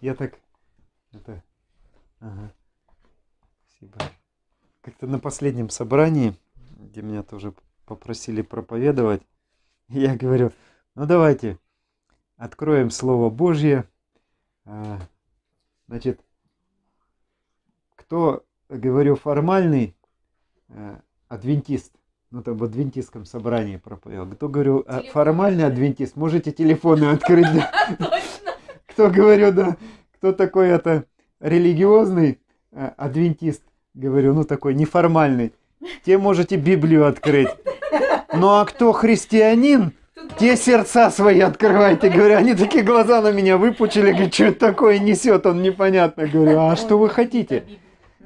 Я так... Это... Ага. Спасибо. Как-то на последнем собрании, где меня тоже попросили проповедовать, я говорю, ну давайте откроем Слово Божье. А, значит, кто, говорю, формальный э, адвентист, ну там в адвентистском собрании проповедовал, кто, говорю, э, формальный адвентист, можете телефоны открыть кто, говорю, да, кто такой это религиозный э, адвентист, говорю, ну такой неформальный, те можете Библию открыть. Ну а кто христианин, те сердца свои открывайте, говорю, они такие глаза на меня выпучили, говорю, что это такое несет, он непонятно, говорю, а что вы хотите?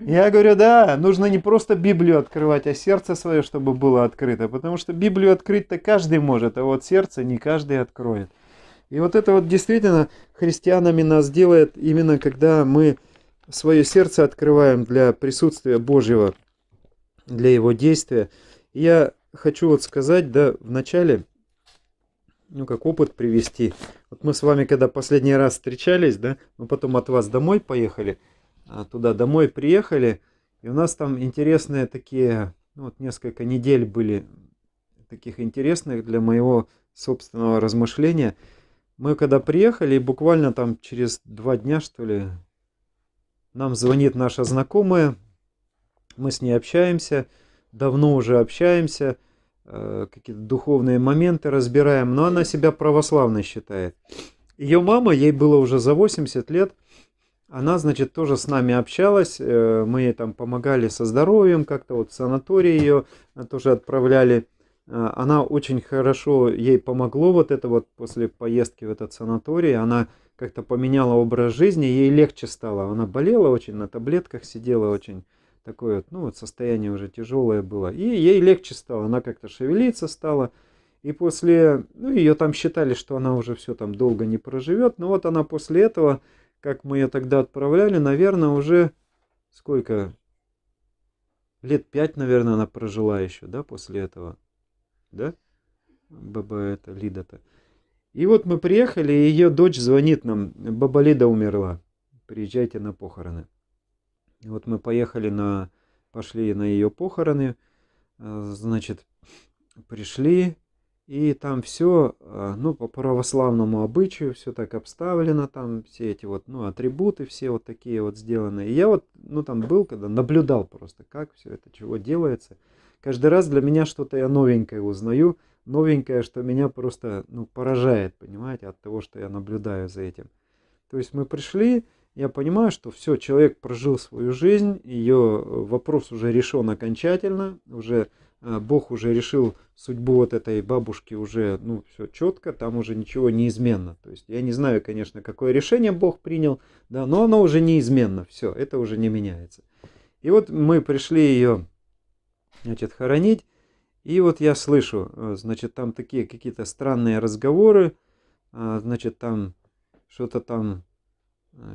Я говорю, да, нужно не просто Библию открывать, а сердце свое, чтобы было открыто, потому что Библию открыть-то каждый может, а вот сердце не каждый откроет. И вот это вот действительно христианами нас делает именно когда мы свое сердце открываем для присутствия Божьего, для Его действия. я хочу вот сказать, да, в начале, ну, как опыт привести. Вот мы с вами, когда последний раз встречались, да, мы потом от вас домой поехали, а, туда домой приехали, и у нас там интересные такие, ну, вот несколько недель были таких интересных для моего собственного размышления – мы когда приехали, буквально там через два дня, что ли, нам звонит наша знакомая, мы с ней общаемся, давно уже общаемся, э, какие-то духовные моменты разбираем, но она себя православной считает. Ее мама, ей было уже за 80 лет, она, значит, тоже с нами общалась, э, мы ей там помогали со здоровьем, как-то вот в санаторий ее тоже отправляли. А, она очень хорошо, ей помогло вот это вот после поездки в этот санаторий, она как-то поменяла образ жизни, ей легче стало. Она болела очень, на таблетках сидела очень, такое вот, ну вот состояние уже тяжелое было. И ей легче стало, она как-то шевелиться стала. И после, ну ее там считали, что она уже все там долго не проживет, но вот она после этого, как мы ее тогда отправляли, наверное, уже сколько, лет пять, наверное, она прожила еще, да, после этого да? баба это, Лида-то. И вот мы приехали, и ее дочь звонит нам, баба Лида умерла, приезжайте на похороны. И вот мы поехали на, пошли на ее похороны, э, значит, пришли, и там все, э, ну, по православному обычаю, все так обставлено, там все эти вот, ну, атрибуты все вот такие вот сделаны. И я вот, ну, там был, когда наблюдал просто, как все это, чего делается каждый раз для меня что-то я новенькое узнаю, новенькое, что меня просто ну, поражает, понимаете, от того, что я наблюдаю за этим. То есть мы пришли, я понимаю, что все, человек прожил свою жизнь, ее э, вопрос уже решен окончательно, уже э, Бог уже решил судьбу вот этой бабушки уже, ну, все четко, там уже ничего неизменно. То есть я не знаю, конечно, какое решение Бог принял, да, но оно уже неизменно, все, это уже не меняется. И вот мы пришли ее значит, хоронить. И вот я слышу, э, значит, там такие какие-то странные разговоры, а, значит, там что-то там,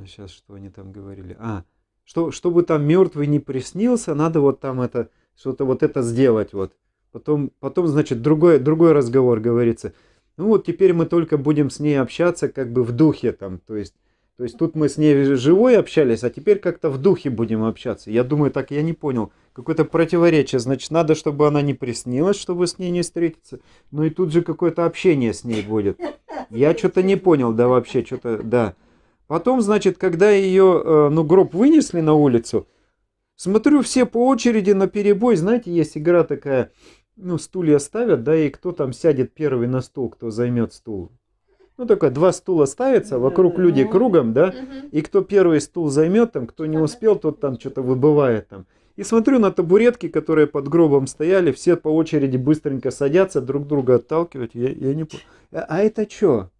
сейчас э, что они там говорили, а, что, чтобы там мертвый не приснился, надо вот там это, что-то вот это сделать вот. Потом, потом значит, другой, другой разговор говорится. Ну вот теперь мы только будем с ней общаться как бы в духе там, то есть то есть тут мы с ней живой общались, а теперь как-то в духе будем общаться. Я думаю, так я не понял. Какое-то противоречие. Значит, надо, чтобы она не приснилась, чтобы с ней не встретиться. Но ну и тут же какое-то общение с ней будет. Я что-то не понял, да вообще, что-то, да. Потом, значит, когда ее, э, ну, гроб вынесли на улицу, смотрю, все по очереди на перебой, знаете, есть игра такая, ну, стулья ставят, да, и кто там сядет первый на стул, кто займет стул ну такое, два стула ставятся, вокруг люди кругом, да, и кто первый стул займет, там, кто не успел, тот там что-то выбывает там. И смотрю на табуретки, которые под гробом стояли, все по очереди быстренько садятся, друг друга отталкивать, я, я не понял. А, а это что?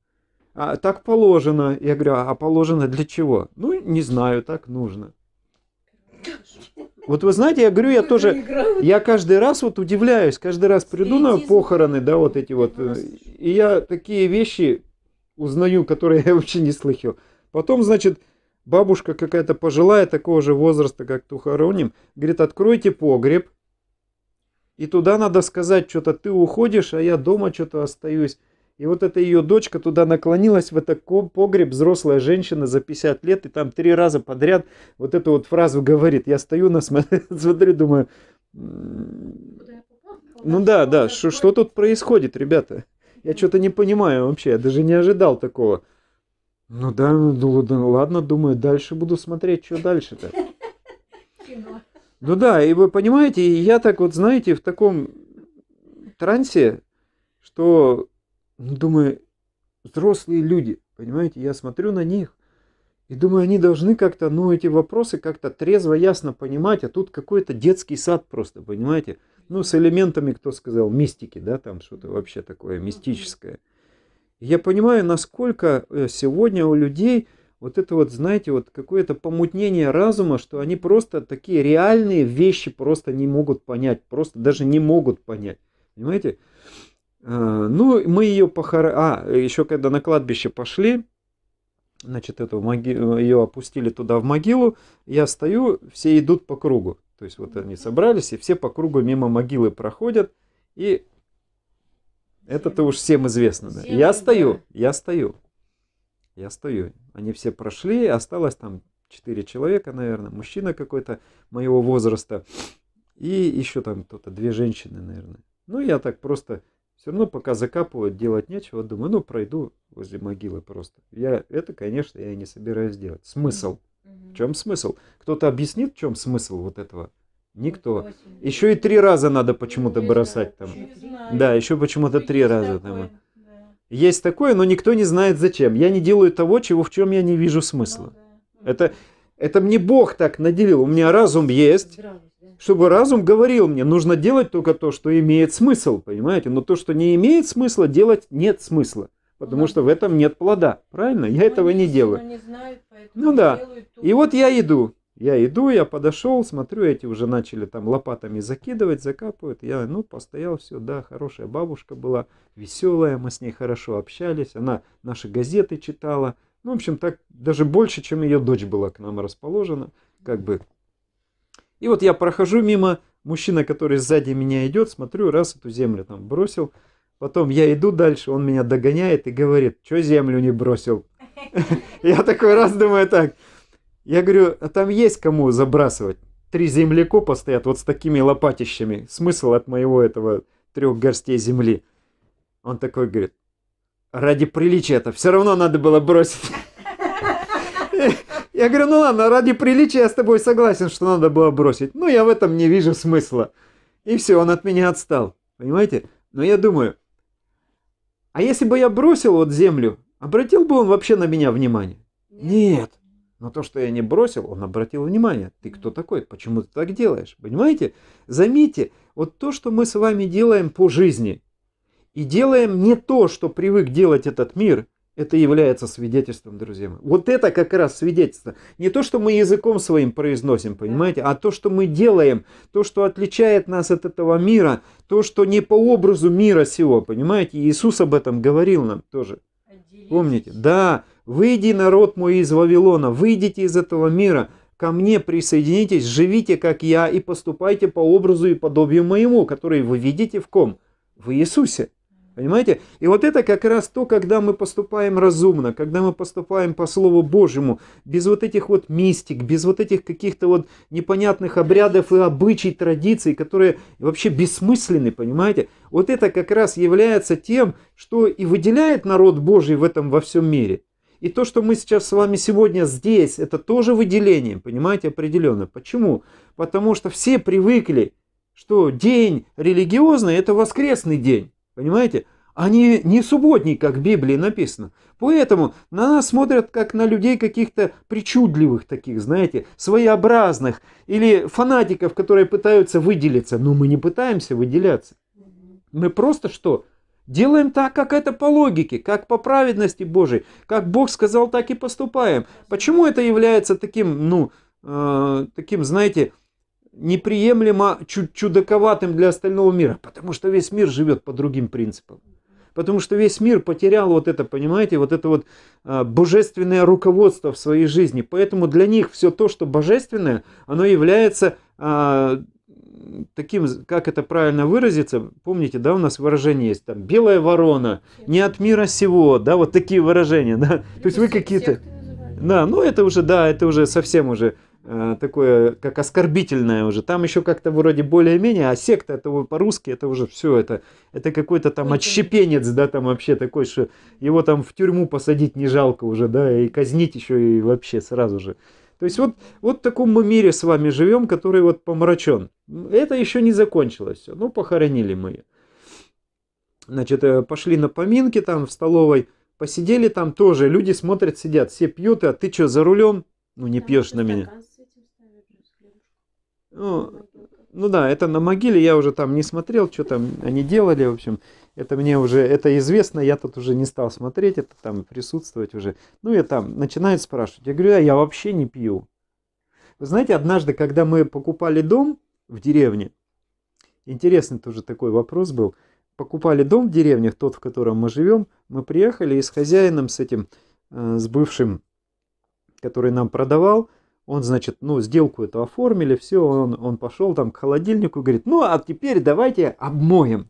А, так положено. Я говорю, «А, а положено для чего? Ну, не знаю, так нужно. Вот вы знаете, я говорю, я тоже, я каждый раз вот удивляюсь, каждый раз приду на похороны, да, вот эти вот, и я такие вещи узнаю, которые я вообще не слыхал. Потом, значит, бабушка какая-то пожилая, такого же возраста, как Тухароним, говорит, откройте погреб, и туда надо сказать, что-то ты уходишь, а я дома что-то остаюсь. И вот эта ее дочка туда наклонилась, в этот погреб, взрослая женщина за 50 лет, и там три раза подряд вот эту вот фразу говорит. Я стою, на смотрю, думаю... Ну да, да, что тут происходит, ребята? Я что-то не понимаю вообще, я даже не ожидал такого. Ну да, ну, ну, ну да, ладно, думаю, дальше буду смотреть, что дальше-то. Ну да, и вы понимаете, я так вот, знаете, в таком трансе, что, ну, думаю, взрослые люди, понимаете, я смотрю на них, и думаю, они должны как-то, ну, эти вопросы как-то трезво, ясно понимать, а тут какой-то детский сад просто, понимаете? ну, с элементами, кто сказал, мистики, да, там что-то вообще такое мистическое. Я понимаю, насколько э, сегодня у людей вот это вот, знаете, вот какое-то помутнение разума, что они просто такие реальные вещи просто не могут понять, просто даже не могут понять, понимаете? А, ну, мы ее похоронили, а, еще когда на кладбище пошли, значит, эту моги... Э, ее опустили туда в могилу, я стою, все идут по кругу. То есть вот они собрались, и все по кругу мимо могилы проходят, и это-то уж всем известно. Да? я стою, я стою, я стою. Они все прошли, осталось там четыре человека, наверное, мужчина какой-то моего возраста, и еще там кто-то, две женщины, наверное. Ну, я так просто, все равно пока закапывают делать нечего, думаю, ну, пройду возле могилы просто. Я это, конечно, я и не собираюсь делать. Смысл? Mm в чем смысл? Кто-то объяснит, в чем смысл вот этого? Никто. Ну, еще и три раза надо ну, почему-то бросать там. Да, еще почему-то три раза там. Есть такое, но никто не знает зачем. Я не делаю того, чего в чем я не вижу смысла. Ну, это, это мне Бог так наделил. У меня разум есть, чтобы разум говорил мне, нужно делать только то, что имеет смысл, понимаете? Но то, что не имеет смысла, делать нет смысла потому да. что в этом нет плода. Правильно? Я ну, этого не делаю. Не знают, ну да. И вот я иду. Я иду, я подошел, смотрю, эти уже начали там лопатами закидывать, закапывают. Я, ну, постоял, все, да, хорошая бабушка была, веселая, мы с ней хорошо общались, она наши газеты читала. Ну, в общем, так даже больше, чем ее дочь была к нам расположена, как бы. И вот я прохожу мимо, мужчина, который сзади меня идет, смотрю, раз эту землю там бросил, Потом я иду дальше, он меня догоняет и говорит, что землю не бросил? Я такой раз думаю так. Я говорю, а там есть кому забрасывать? Три землекопа стоят вот с такими лопатищами. Смысл от моего этого трех горстей земли. Он такой говорит, ради приличия это все равно надо было бросить. Я говорю, ну ладно, ради приличия я с тобой согласен, что надо было бросить. Но ну, я в этом не вижу смысла. И все, он от меня отстал. Понимаете? Но я думаю, а если бы я бросил вот землю, обратил бы он вообще на меня внимание? Нет. Но то, что я не бросил, он обратил внимание. Ты кто такой? Почему ты так делаешь? Понимаете? Заметьте, вот то, что мы с вами делаем по жизни, и делаем не то, что привык делать этот мир, это является свидетельством, друзья мои. Вот это как раз свидетельство. Не то, что мы языком своим произносим, понимаете, а то, что мы делаем, то, что отличает нас от этого мира, то, что не по образу мира сего, понимаете. Иисус об этом говорил нам тоже. Помните? Да, выйди, народ мой, из Вавилона, выйдите из этого мира, ко мне присоединитесь, живите, как я, и поступайте по образу и подобию моему, который вы видите в ком? В Иисусе. Понимаете? И вот это как раз то, когда мы поступаем разумно, когда мы поступаем по Слову Божьему, без вот этих вот мистик, без вот этих каких-то вот непонятных обрядов и обычай, традиций, которые вообще бессмысленны, понимаете? Вот это как раз является тем, что и выделяет народ Божий в этом во всем мире. И то, что мы сейчас с вами сегодня здесь, это тоже выделение, понимаете, определенно. Почему? Потому что все привыкли, что день религиозный – это воскресный день. Понимаете? Они не субботники, как в Библии написано. Поэтому на нас смотрят как на людей каких-то причудливых таких, знаете, своеобразных или фанатиков, которые пытаются выделиться. Но мы не пытаемся выделяться. Мы просто что? Делаем так, как это по логике, как по праведности Божией. Как Бог сказал, так и поступаем. Почему это является таким, ну, э, таким, знаете, неприемлемо чуд чудаковатым для остального мира, потому что весь мир живет по другим принципам. Потому что весь мир потерял вот это, понимаете, вот это вот а, божественное руководство в своей жизни. Поэтому для них все то, что божественное, оно является а, таким, как это правильно выразиться, помните, да, у нас выражение есть, там, белая ворона, не от мира сего, да, вот такие выражения, да. То есть вы какие-то... Да, ну это уже, да, это уже совсем уже Э, такое, как оскорбительное уже. Там еще как-то вроде более-менее, а секта, это по-русски, это уже все, это, это какой-то там отщепенец, да, там вообще такой, что его там в тюрьму посадить не жалко уже, да, и казнить еще и вообще сразу же. То есть вот, вот в таком мы мире с вами живем, который вот помрачен. Это еще не закончилось. Ну, похоронили мы Значит, э, пошли на поминки там в столовой, посидели там тоже, люди смотрят, сидят, все пьют, а ты что, за рулем? Ну, не там пьешь на меня. Ну, ну да, это на могиле, я уже там не смотрел, что там они делали, в общем, это мне уже, это известно, я тут уже не стал смотреть, это там присутствовать уже. Ну, я там, начинают спрашивать, я говорю, а я вообще не пью. Вы знаете, однажды, когда мы покупали дом в деревне, интересный тоже такой вопрос был, покупали дом в деревне, тот, в котором мы живем, мы приехали и с хозяином, с этим, э, с бывшим, который нам продавал, он, значит, ну, сделку эту оформили, все, он, он пошел там к холодильнику, говорит, ну, а теперь давайте обмоем.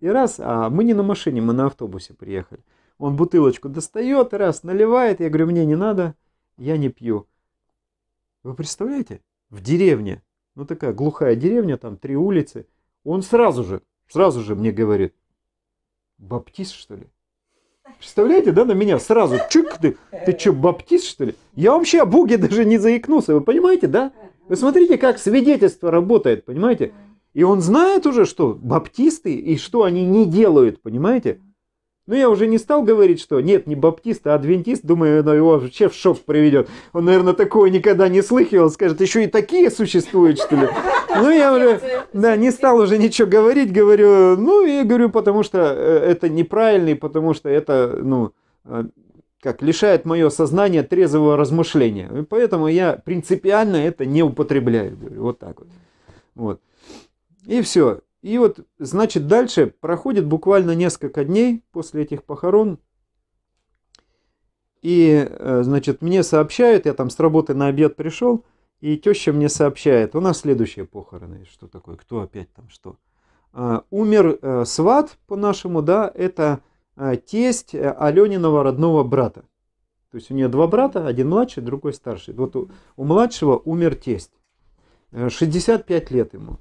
И раз, а мы не на машине, мы на автобусе приехали. Он бутылочку достает, раз, наливает, я говорю, мне не надо, я не пью. Вы представляете? В деревне, ну такая глухая деревня, там три улицы, он сразу же, сразу же мне говорит, баптист что ли? Представляете, да, на меня сразу чук ты, ты что, баптист, что ли? Я вообще о Боге даже не заикнулся, вы понимаете, да? Вы смотрите, как свидетельство работает, понимаете? И он знает уже, что баптисты и что они не делают, понимаете? Ну я уже не стал говорить, что нет, не баптист, а адвентист. Думаю, оно ну, его вообще в шок приведет. Он, наверное, такое никогда не слыхивал. Скажет, еще и такие существуют, что ли? Ну, я уже, да, не стал уже ничего говорить. Говорю, ну, и говорю, потому что э, это неправильно, и потому что это, ну, э, как лишает мое сознание трезвого размышления. И поэтому я принципиально это не употребляю. Говорю, вот так вот. Вот. И все. И вот, значит, дальше проходит буквально несколько дней после этих похорон. И, э, значит, мне сообщают, я там с работы на обед пришел, и теща мне сообщает, у нас следующие похороны. Что такое? Кто опять там что? А, умер э, сват, по-нашему, да, это э, тесть Алениного родного брата. То есть у нее два брата, один младший, другой старший. Вот у, у младшего умер тесть. 65 лет ему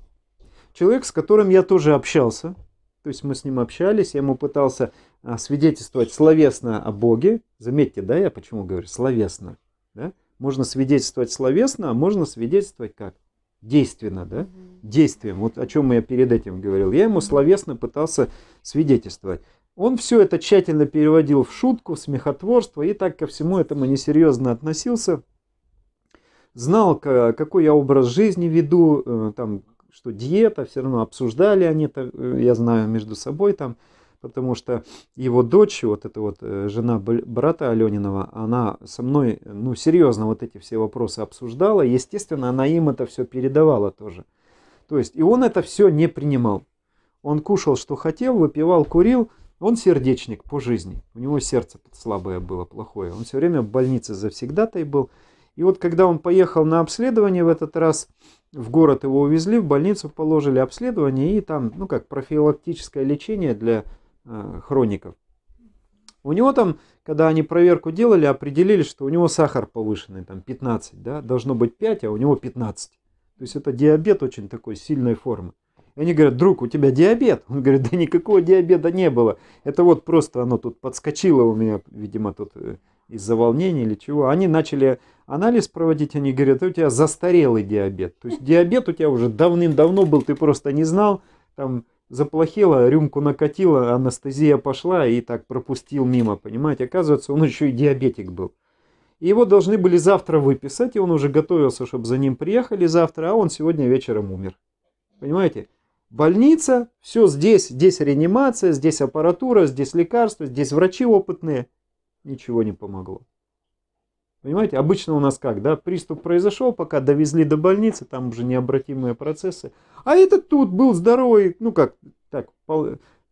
человек, с которым я тоже общался. То есть мы с ним общались, я ему пытался а, свидетельствовать словесно о Боге. Заметьте, да, я почему говорю словесно. Да? Можно свидетельствовать словесно, а можно свидетельствовать как? Действенно, да? Действием. Вот о чем я перед этим говорил. Я ему словесно пытался свидетельствовать. Он все это тщательно переводил в шутку, в смехотворство и так ко всему этому несерьезно относился. Знал, какой я образ жизни веду, э, там, что диета, все равно обсуждали они это, э, я знаю, между собой там, потому что его дочь, вот эта вот э, жена брата Аленинова, она со мной, ну, серьезно вот эти все вопросы обсуждала, естественно, она им это все передавала тоже. То есть, и он это все не принимал. Он кушал, что хотел, выпивал, курил, он сердечник по жизни. У него сердце слабое было, плохое. Он все время в больнице завсегдатой был. И вот когда он поехал на обследование в этот раз, в город его увезли, в больницу положили обследование и там, ну как, профилактическое лечение для э, хроников. У него там, когда они проверку делали, определили, что у него сахар повышенный, там 15, да, должно быть 5, а у него 15. То есть это диабет очень такой сильной формы. И они говорят, друг, у тебя диабет. Он говорит, да никакого диабета не было. Это вот просто оно тут подскочило у меня, видимо, тут э, из-за волнения или чего, они начали анализ проводить, они говорят, у тебя застарелый диабет. То есть диабет у тебя уже давным-давно был, ты просто не знал, там заплохело, рюмку накатило анестезия пошла и так пропустил мимо, понимаете. Оказывается, он еще и диабетик был. И его должны были завтра выписать, и он уже готовился, чтобы за ним приехали завтра, а он сегодня вечером умер. Понимаете? Больница, все здесь, здесь реанимация, здесь аппаратура, здесь лекарства, здесь врачи опытные – ничего не помогло. Понимаете, обычно у нас как, да, приступ произошел, пока довезли до больницы, там уже необратимые процессы. А этот тут был здоровый, ну как, так,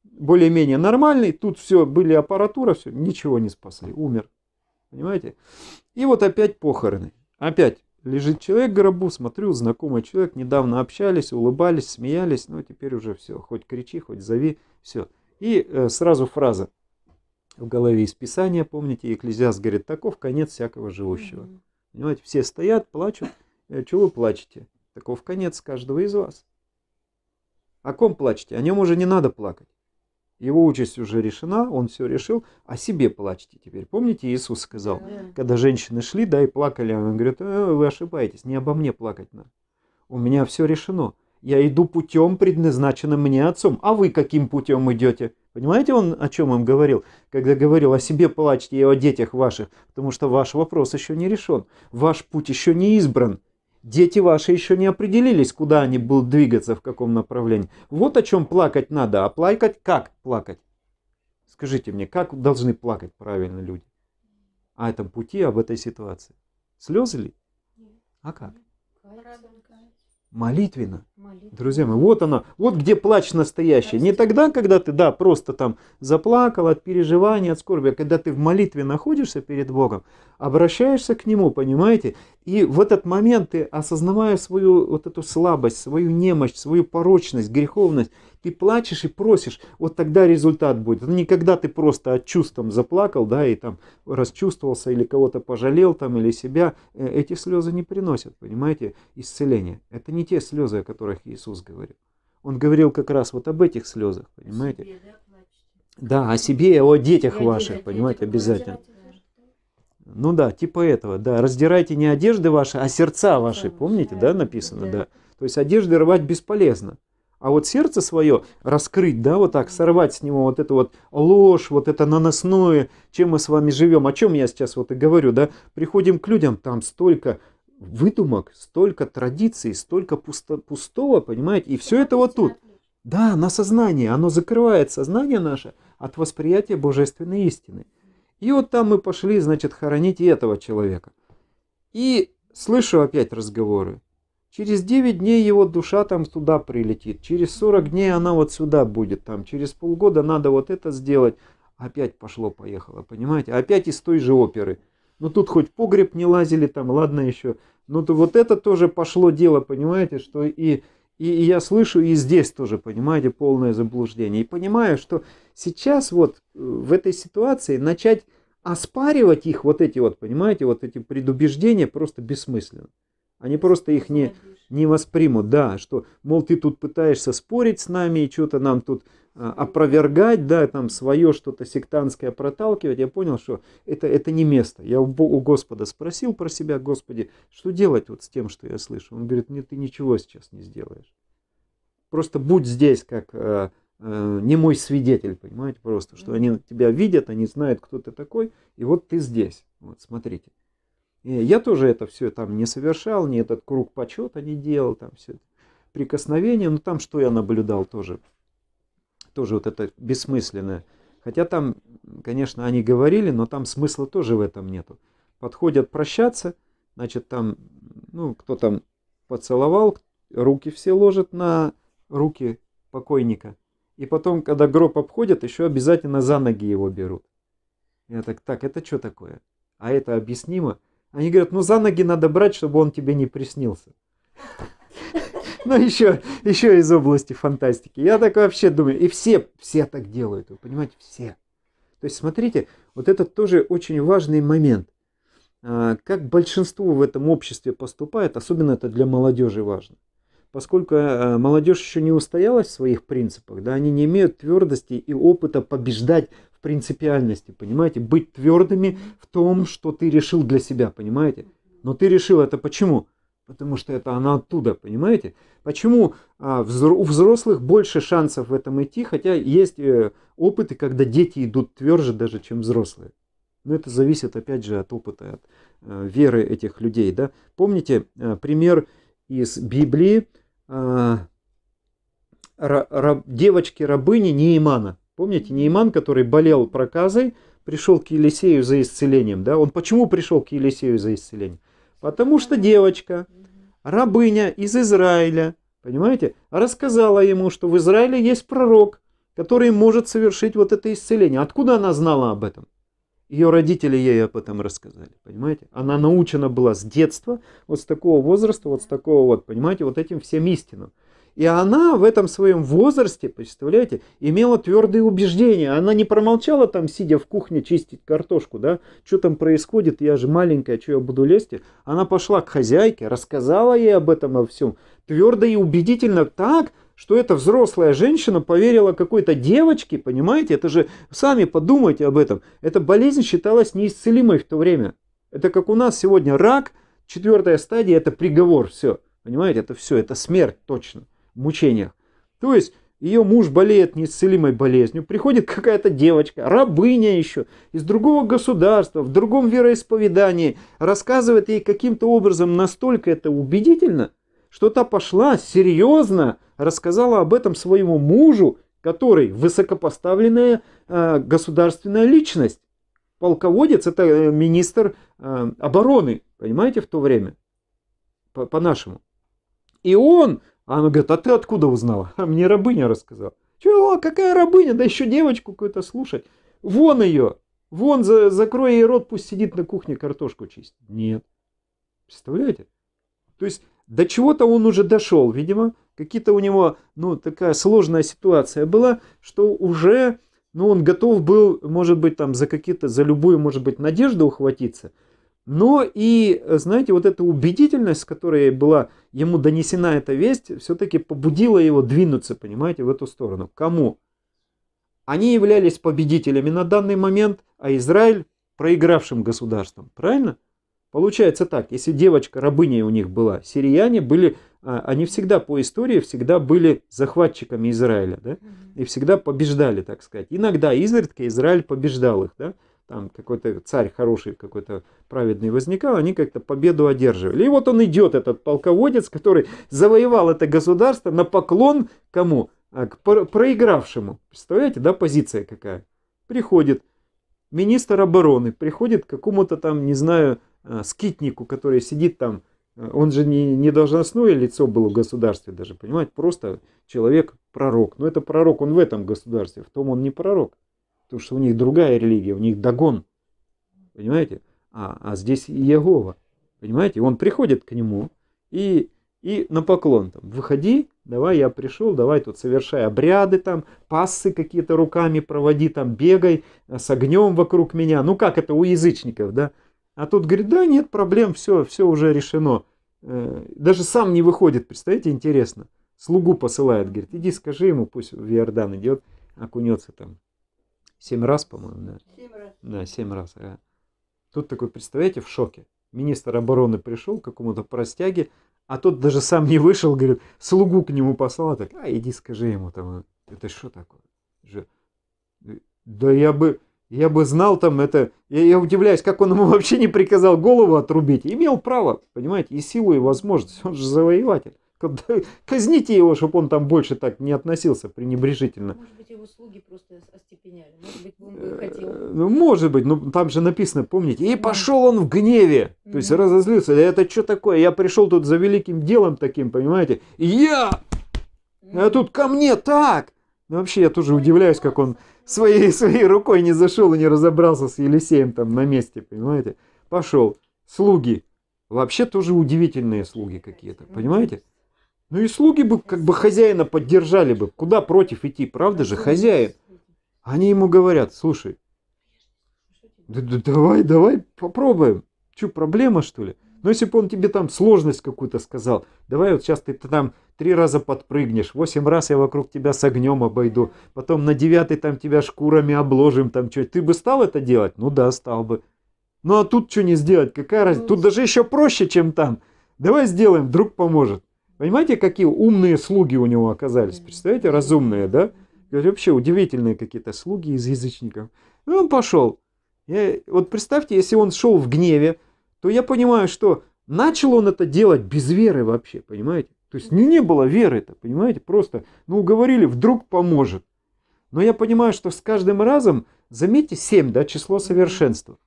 более-менее нормальный, тут все, были аппаратура, все, ничего не спасли, умер. Понимаете? И вот опять похороны. Опять лежит человек в гробу, смотрю, знакомый человек, недавно общались, улыбались, смеялись, ну, теперь уже все, хоть кричи, хоть зови, все. И э, сразу фраза в голове из Писания, помните, Екклезиаст говорит, таков конец всякого живущего. Понимаете, все стоят, плачут. Э, Чего вы плачете? Таков конец каждого из вас. О ком плачете? О нем уже не надо плакать. Его участь уже решена, он все решил, о себе плачьте теперь. Помните, Иисус сказал, когда женщины шли, да, и плакали, он говорит, э, вы ошибаетесь, не обо мне плакать надо. У меня все решено. Я иду путем, предназначенным мне отцом. А вы каким путем идете? Понимаете, он о чем им говорил, когда говорил о себе плачьте и о детях ваших, потому что ваш вопрос еще не решен, ваш путь еще не избран. Дети ваши еще не определились, куда они будут двигаться, в каком направлении. Вот о чем плакать надо, а плакать как плакать? Скажите мне, как должны плакать правильно люди? О этом пути, об этой ситуации. Слезы ли? А как? Радостно. Молитвенно. Молитвенно. Друзья мои, вот она, вот где плач настоящий. Не тогда, когда ты, да, просто там заплакал от переживания, от скорби, а когда ты в молитве находишься перед Богом, обращаешься к Нему, понимаете? И в этот момент ты, осознавая свою вот эту слабость, свою немощь, свою порочность, греховность, ты плачешь и просишь, вот тогда результат будет. не когда ты просто от чувств там заплакал, да, и там расчувствовался, или кого-то пожалел там, или себя. Э, эти слезы не приносят, понимаете, исцеления. Это не те слезы, о которых Иисус говорил. Он говорил как раз вот об этих слезах, понимаете? Себе, да, да, о себе о детях и ваших, о понимаете, детях обязательно. Ну да, типа этого, да. Раздирайте не одежды ваши, а сердца ваши. Помните, да, написано, да. То есть одежды рвать бесполезно. А вот сердце свое раскрыть, да, вот так, сорвать с него вот эту вот ложь, вот это наносное, чем мы с вами живем, о чем я сейчас вот и говорю, да, приходим к людям, там столько выдумок, столько традиций, столько пусто, пустого, понимаете, и все это вот тут. Да, на сознание, оно закрывает сознание наше от восприятия божественной истины. И вот там мы пошли, значит, хоронить и этого человека. И слышу опять разговоры. Через 9 дней его душа там туда прилетит, через 40 дней она вот сюда будет, там через полгода надо вот это сделать. Опять пошло-поехало, понимаете? Опять из той же оперы. Ну тут хоть погреб не лазили, там ладно еще ну то вот это тоже пошло дело, понимаете, что и, и, и я слышу, и здесь тоже, понимаете, полное заблуждение. И понимаю, что сейчас вот э, в этой ситуации начать оспаривать их, вот эти вот, понимаете, вот эти предубеждения просто бессмысленно. Они просто их не, не воспримут, да, что, мол, ты тут пытаешься спорить с нами и что-то нам тут а, опровергать, да, там свое что-то сектантское проталкивать, я понял, что это, это не место. Я у, у Господа спросил про себя, Господи, что делать вот с тем, что я слышу? Он говорит, нет, ты ничего сейчас не сделаешь. Просто будь здесь как э, э, не мой свидетель, понимаете, просто, что они тебя видят, они знают, кто ты такой, и вот ты здесь, вот смотрите. И я тоже это все там не совершал, не этот круг почета не делал, там все это прикосновение, но там что я наблюдал тоже тоже вот это бессмысленное, Хотя там, конечно, они говорили, но там смысла тоже в этом нету. Подходят прощаться, значит, там, ну, кто там поцеловал, руки все ложат на руки покойника. И потом, когда гроб обходят, еще обязательно за ноги его берут. Я так, так, это что такое? А это объяснимо? Они говорят, ну за ноги надо брать, чтобы он тебе не приснился. Ну, еще, еще из области фантастики. Я так вообще думаю. И все, все так делают, вы понимаете, все. То есть, смотрите, вот это тоже очень важный момент. А, как большинство в этом обществе поступает, особенно это для молодежи важно. Поскольку а, молодежь еще не устоялась в своих принципах, да, они не имеют твердости и опыта побеждать в принципиальности, понимаете? Быть твердыми в том, что ты решил для себя, понимаете? Но ты решил это почему? Потому что это она оттуда, понимаете? Почему а, у взрослых больше шансов в этом идти, хотя есть э, опыты, когда дети идут тверже даже, чем взрослые. Но это зависит, опять же, от опыта, от э, веры этих людей. Да? Помните э, пример из Библии а, девочки-рабыни Неймана. Помните, Нейман, который болел проказой, пришел к Елисею за исцелением. Да? Он почему пришел к Елисею за исцелением? Потому что девочка, рабыня из Израиля, понимаете, рассказала ему, что в Израиле есть пророк, который может совершить вот это исцеление. Откуда она знала об этом? Ее родители ей об этом рассказали, понимаете? Она научена была с детства, вот с такого возраста, вот с такого вот, понимаете, вот этим всем истинам. И она в этом своем возрасте, представляете, имела твердые убеждения. Она не промолчала там, сидя в кухне, чистить картошку, да, что там происходит, я же маленькая, что я буду лезть. Она пошла к хозяйке, рассказала ей об этом во всем. Твердо и убедительно так, что эта взрослая женщина поверила какой-то девочке, понимаете? Это же, сами подумайте об этом. Эта болезнь считалась неисцелимой в то время. Это как у нас сегодня рак, четвертая стадия – это приговор, все. Понимаете, это все, это смерть точно мучениях. То есть ее муж болеет неисцелимой болезнью, приходит какая-то девочка, рабыня еще, из другого государства, в другом вероисповедании, рассказывает ей каким-то образом настолько это убедительно, что та пошла серьезно, рассказала об этом своему мужу, который высокопоставленная э, государственная личность. Полководец – это э, министр э, обороны, понимаете, в то время, по-нашему. По, И он а она говорит, а ты откуда узнала? А мне рабыня рассказала. Чего, какая рабыня? Да еще девочку какую-то слушать. Вон ее, вон, за, закрой ей рот, пусть сидит на кухне картошку чистит. Нет. Представляете? То есть до чего-то он уже дошел, видимо. Какие-то у него, ну, такая сложная ситуация была, что уже, ну, он готов был, может быть, там за какие-то, за любую, может быть, надежду ухватиться – но и, э, знаете, вот эта убедительность, с которой была ему донесена эта весть, все-таки побудила его двинуться, понимаете, в эту сторону. Кому? Они являлись победителями на данный момент, а Израиль проигравшим государством. Правильно? Получается так, если девочка рабыня у них была, сирияне были, а, они всегда по истории, всегда были захватчиками Израиля, да, и всегда побеждали, так сказать. Иногда изредка Израиль побеждал их, да, там какой-то царь хороший, какой-то праведный возникал, они как-то победу одерживали. И вот он идет, этот полководец, который завоевал это государство на поклон кому? А, к проигравшему. Представляете, да, позиция какая? Приходит министр обороны, приходит к какому-то там, не знаю, а, скитнику, который сидит там, а, он же не, не должностное лицо было в государстве даже, понимаете, просто человек-пророк. Но это пророк, он в этом государстве, в том он не пророк. Потому что у них другая религия, у них Дагон. Понимаете? А, а здесь Иегова. Понимаете? Он приходит к нему и, и на поклон. Там, Выходи, давай я пришел, давай тут совершай обряды там, пассы какие-то руками проводи там, бегай с огнем вокруг меня. Ну как это у язычников, да? А тут говорит, да нет проблем, все, все уже решено. Э, даже сам не выходит, представляете, интересно. Слугу посылает, говорит, иди скажи ему, пусть в Иордан идет, окунется там Семь раз, по-моему, да? Семь раз. Да, семь раз. Ага. Тут такой, представляете, в шоке. Министр обороны пришел к какому-то простяге, а тот даже сам не вышел, говорит, слугу к нему послал, а так, а иди скажи ему там, это что такое? Же... Да я бы, я бы знал там это, я, я удивляюсь, как он ему вообще не приказал голову отрубить. Имел право, понимаете, и силу, и возможность, он же завоеватель. Казните его, чтобы он там больше так не относился пренебрежительно. Может быть, его слуги просто остепеняли. Может быть, он бы хотел. Э, ну, может быть, но ну, там же написано, помните, и пошел он в гневе. То есть разозлился. Это что такое? Я пришел тут за великим делом таким, понимаете? И я! А тут ко мне так! Ну, вообще, я тоже удивляюсь, как он своей, своей рукой не зашел и не разобрался с Елисеем там на месте, понимаете? Пошел. Слуги. Вообще тоже удивительные слуги какие-то, понимаете? Ну и слуги бы как бы хозяина поддержали бы. Куда против идти? Правда же, хозяин. Они ему говорят, слушай, да, да, давай, давай, попробуем. Че, проблема что ли? Ну если бы он тебе там сложность какую-то сказал, давай вот сейчас ты, ты там три раза подпрыгнешь, восемь раз я вокруг тебя с огнем обойду, потом на девятый там тебя шкурами обложим, там что, ты бы стал это делать? Ну да, стал бы. Ну а тут что не сделать, какая разница? Тут ну, даже еще проще, чем там. Давай сделаем, друг поможет. Понимаете, какие умные слуги у него оказались? Представляете, разумные, да? Говорю, вообще удивительные какие-то слуги из язычников. И он пошел. Я, вот представьте, если он шел в гневе, то я понимаю, что начал он это делать без веры вообще, понимаете? То есть не, не было веры-то, понимаете? Просто, ну, уговорили, вдруг поможет. Но я понимаю, что с каждым разом, заметьте, 7, да, число совершенства.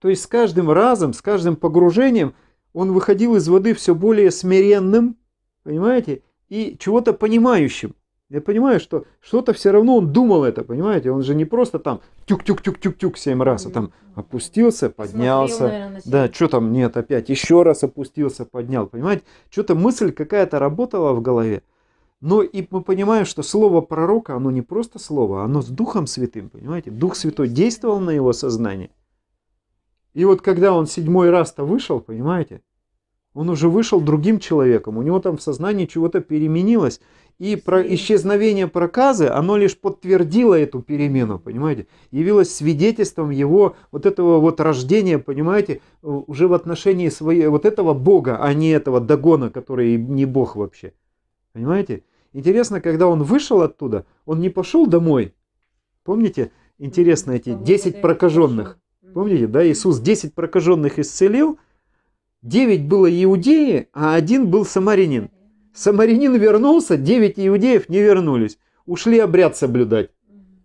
То есть с каждым разом, с каждым погружением – он выходил из воды все более смиренным, понимаете, и чего-то понимающим. Я понимаю, что что-то все равно он думал это, понимаете? Он же не просто там тюк-тюк-тюк-тюк-тюк семь раз, а там опустился, поднялся. Смотрел, наверное, да, что там, нет, опять еще раз опустился, поднял, понимаете? Что-то мысль какая-то работала в голове. Но и мы понимаем, что слово пророка, оно не просто слово, оно с Духом Святым, понимаете? Дух Святой действовал на его сознание. И вот когда он седьмой раз-то вышел, понимаете, он уже вышел другим человеком, у него там в сознании чего-то переменилось. И про исчезновение проказы, оно лишь подтвердило эту перемену, понимаете, явилось свидетельством его вот этого вот рождения, понимаете, э, уже в отношении своей, вот этого Бога, а не этого Дагона, который не Бог вообще, понимаете. Интересно, когда он вышел оттуда, он не пошел домой, помните, интересно эти 10 прокаженных, Помните, да, Иисус 10 прокаженных исцелил, 9 было иудеи, а один был самарянин. Самарянин вернулся, 9 иудеев не вернулись. Ушли обряд соблюдать.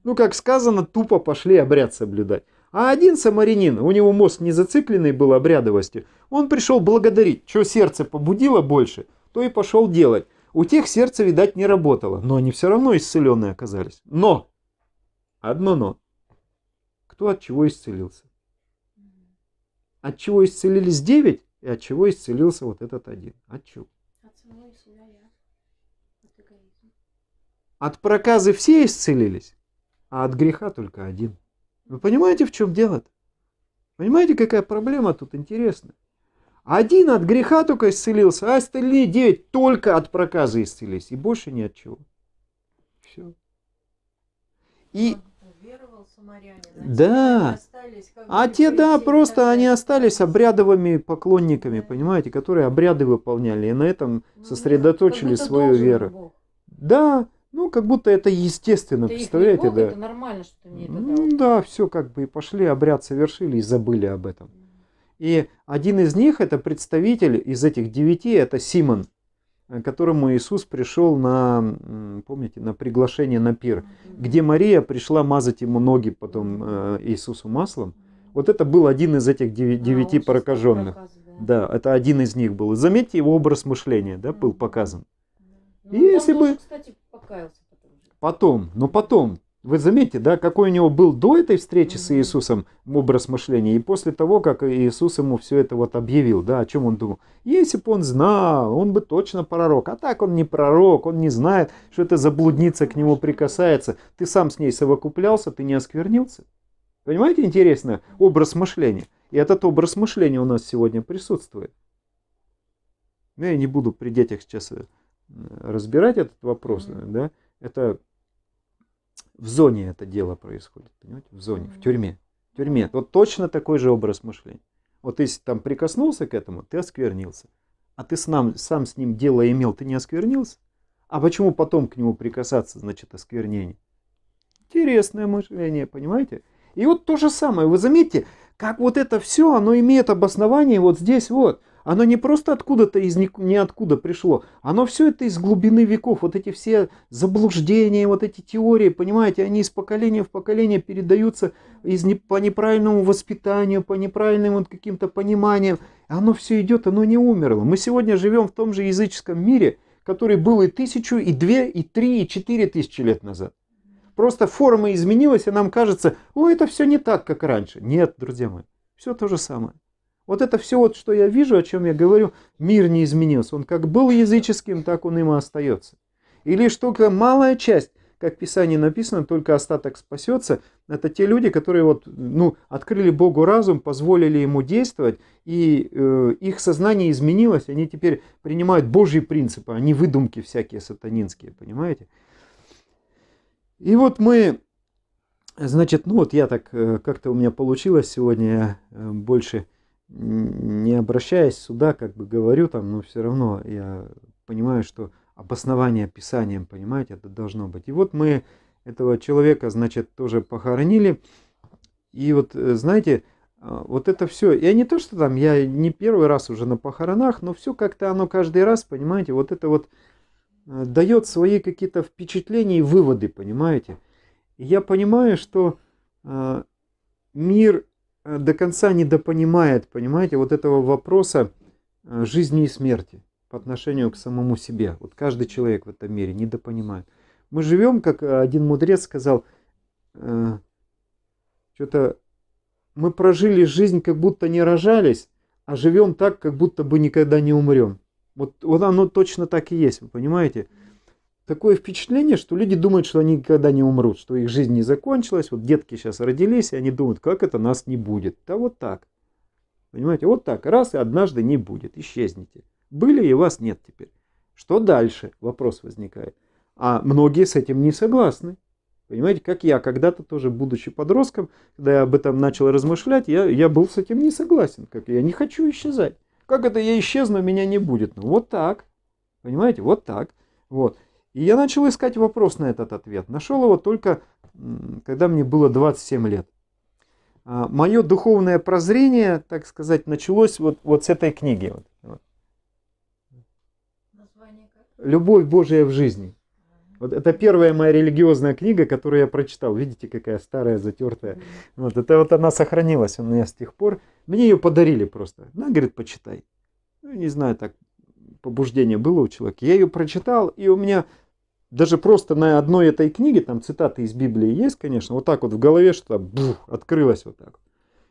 Ну, как сказано, тупо пошли обряд соблюдать. А один самарянин, у него мозг не зацикленный был обрядовостью, он пришел благодарить, что сердце побудило больше, то и пошел делать. У тех сердце, видать, не работало, но они все равно исцеленные оказались. Но! Одно но. Кто от чего исцелился? От чего исцелились 9 и от чего исцелился вот этот один? От чего? От самого себя я. От эгоизма. От проказы все исцелились, а от греха только один. Вы понимаете, в чем дело? -то? Понимаете, какая проблема тут интересная? Один от греха только исцелился, а остальные девять только от проказы исцелились. И больше ни от чего. Все. И самаряне. Да. Остались, а те, да, просто они остались обрядовыми поклонниками, да. понимаете, которые обряды выполняли и на этом ну, сосредоточили свою веру. Бог. Да, ну как будто это естественно, это представляете, Бог, да. Это нормально, что ты мне это Ну да, все как бы и пошли, обряд совершили и забыли об этом. И один из них это представитель из этих девяти, это Симон. Э, которому Иисус пришел на, помните, на приглашение на пир, где Мария пришла мазать ему ноги потом э, Иисусу маслом. Вот это был один из этих а, девяти а, прокаженных. Да, это один из них был. Заметьте, его образ мышления да, был показан. Ну, И если тоже, бы... Кстати, покаялся потом. Потом, но потом. Вы заметите, да, какой у него был до этой встречи с Иисусом образ мышления и после того, как Иисус ему все это вот объявил, да, о чем он думал. Если бы он знал, он бы точно пророк. А так он не пророк, он не знает, что это заблудница к нему прикасается. Ты сам с ней совокуплялся, ты не осквернился. Понимаете, интересно, образ мышления. И этот образ мышления у нас сегодня присутствует. Ну, я не буду при детях сейчас э, разбирать этот вопрос, э, да, это в зоне это дело происходит, понимаете, в зоне, в тюрьме. В тюрьме. Вот точно такой же образ мышления. Вот если там прикоснулся к этому, ты осквернился. А ты сам, сам с ним дело имел, ты не осквернился? А почему потом к нему прикасаться, значит, осквернение? Интересное мышление, понимаете? И вот то же самое, вы заметите, как вот это все, оно имеет обоснование вот здесь вот. Оно не просто откуда-то из ниоткуда пришло, оно все это из глубины веков. Вот эти все заблуждения, вот эти теории, понимаете, они из поколения в поколение передаются из, по неправильному воспитанию, по неправильным вот каким-то пониманиям. Оно все идет, оно не умерло. Мы сегодня живем в том же языческом мире, который был и тысячу, и две, и три, и четыре тысячи лет назад. Просто форма изменилась, и нам кажется, о, это все не так, как раньше. Нет, друзья мои, все то же самое. Вот это все, вот, что я вижу, о чем я говорю, мир не изменился. Он как был языческим, так он им и остается. Или штука малая часть, как в Писании написано, только остаток спасется, это те люди, которые вот, ну, открыли Богу разум, позволили ему действовать, и э, их сознание изменилось, они теперь принимают Божьи принципы, а не выдумки всякие сатанинские, понимаете? И вот мы, значит, ну вот я так, э, как-то у меня получилось сегодня, я э, больше не обращаясь сюда, как бы говорю там, но все равно я понимаю, что обоснование писанием, понимаете, это должно быть. И вот мы этого человека, значит, тоже похоронили. И вот, э, знаете, а, вот это все. Я не то, что там, я не первый раз уже на похоронах, но все как-то оно каждый раз, понимаете, вот это вот э, дает свои какие-то впечатления и выводы, понимаете. И я понимаю, что э, мир Э, до конца недопонимает, понимаете, вот этого вопроса э, жизни и смерти по отношению к самому себе. Вот каждый человек в этом мире недопонимает. Мы живем, как э, один мудрец сказал, э, что-то мы прожили жизнь, как будто не рожались, а живем так, как будто бы никогда не умрем. Вот, вот оно точно так и есть, вы понимаете? такое впечатление, что люди думают, что они никогда не умрут, что их жизнь не закончилась, вот детки сейчас родились, и они думают, как это нас не будет. Да вот так. Понимаете, вот так, раз, и однажды не будет, исчезнете. Были и вас нет теперь. Что дальше? Вопрос возникает. А многие с этим не согласны. Понимаете, как я когда-то тоже, будучи подростком, когда я об этом начал размышлять, я, я был с этим не согласен. Как я не хочу исчезать. Как это я исчезну, меня не будет? Ну вот так. Понимаете, вот так. Вот. И я начал искать вопрос на этот ответ. Нашел его только, когда мне было 27 лет. А, Мое духовное прозрение, так сказать, началось вот, вот с этой книги. Вот. «Любовь Божия в жизни». Вот это первая моя религиозная книга, которую я прочитал. Видите, какая старая, затертая. Вот это вот она сохранилась у меня с тех пор. Мне ее подарили просто. На, говорит, почитай. Ну, не знаю, так побуждение было у человека. Я ее прочитал, и у меня даже просто на одной этой книге, там цитаты из Библии есть, конечно, вот так вот в голове что-то открылось вот так.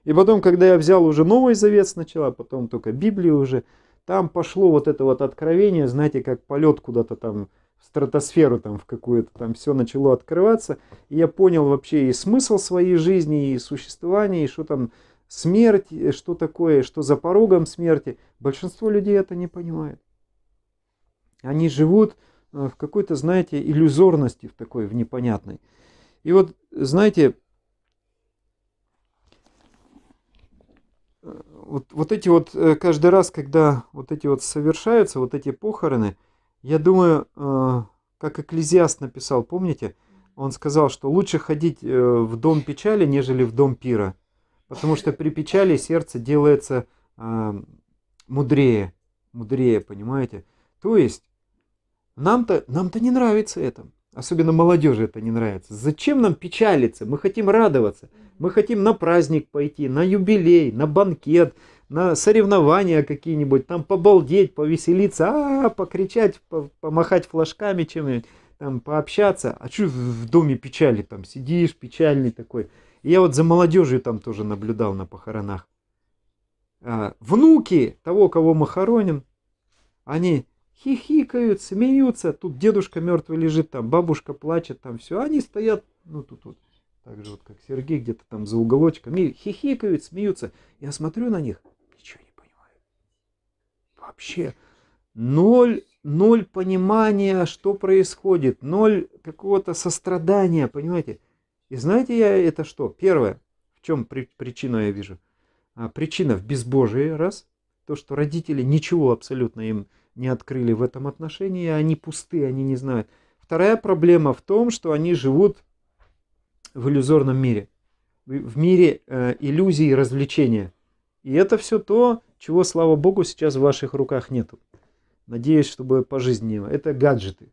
И потом, когда я взял уже Новый Завет сначала, потом только Библию уже, там пошло вот это вот откровение, знаете, как полет куда-то там в стратосферу там в какую-то, там все начало открываться. И я понял вообще и смысл своей жизни, и существования, и что там смерть, э, что такое, что за порогом смерти. Большинство людей это не понимает. Они живут э, в какой-то, знаете, иллюзорности в такой, в непонятной. И вот, знаете, э, вот, вот эти вот, э, каждый раз, когда вот эти вот совершаются, вот эти похороны, я думаю, как Экклезиаст написал, помните, он сказал, что лучше ходить в дом печали, нежели в дом пира, потому что при печали сердце делается мудрее, мудрее, понимаете? То есть нам-то нам -то не нравится это. Особенно молодежи это не нравится. Зачем нам печалиться? Мы хотим радоваться. Мы хотим на праздник пойти, на юбилей, на банкет, на соревнования какие-нибудь, там побалдеть, повеселиться, а, -а, -а покричать, помахать флажками чем-нибудь, там пообщаться. А что в доме печали там сидишь, печальный такой. И я вот за молодежью там тоже наблюдал на похоронах. А, внуки того, кого мы хороним, они хихикают, смеются. Тут дедушка мертвый лежит, там бабушка плачет, там все. Они стоят, ну тут вот, так же вот, как Сергей где-то там за уголочком, и хихикают, смеются. Я смотрю на них, ничего не понимаю. Вообще ноль, ноль понимания, что происходит, ноль какого-то сострадания, понимаете? И знаете я это что? Первое, в чем при, причину я вижу? А, причина в безбожии, раз. То, что родители ничего абсолютно им не открыли в этом отношении, они пусты, они не знают. Вторая проблема в том, что они живут в иллюзорном мире, в мире э, иллюзий и развлечения. И это все то, чего, слава богу, сейчас в ваших руках нету. Надеюсь, чтобы по Это гаджеты.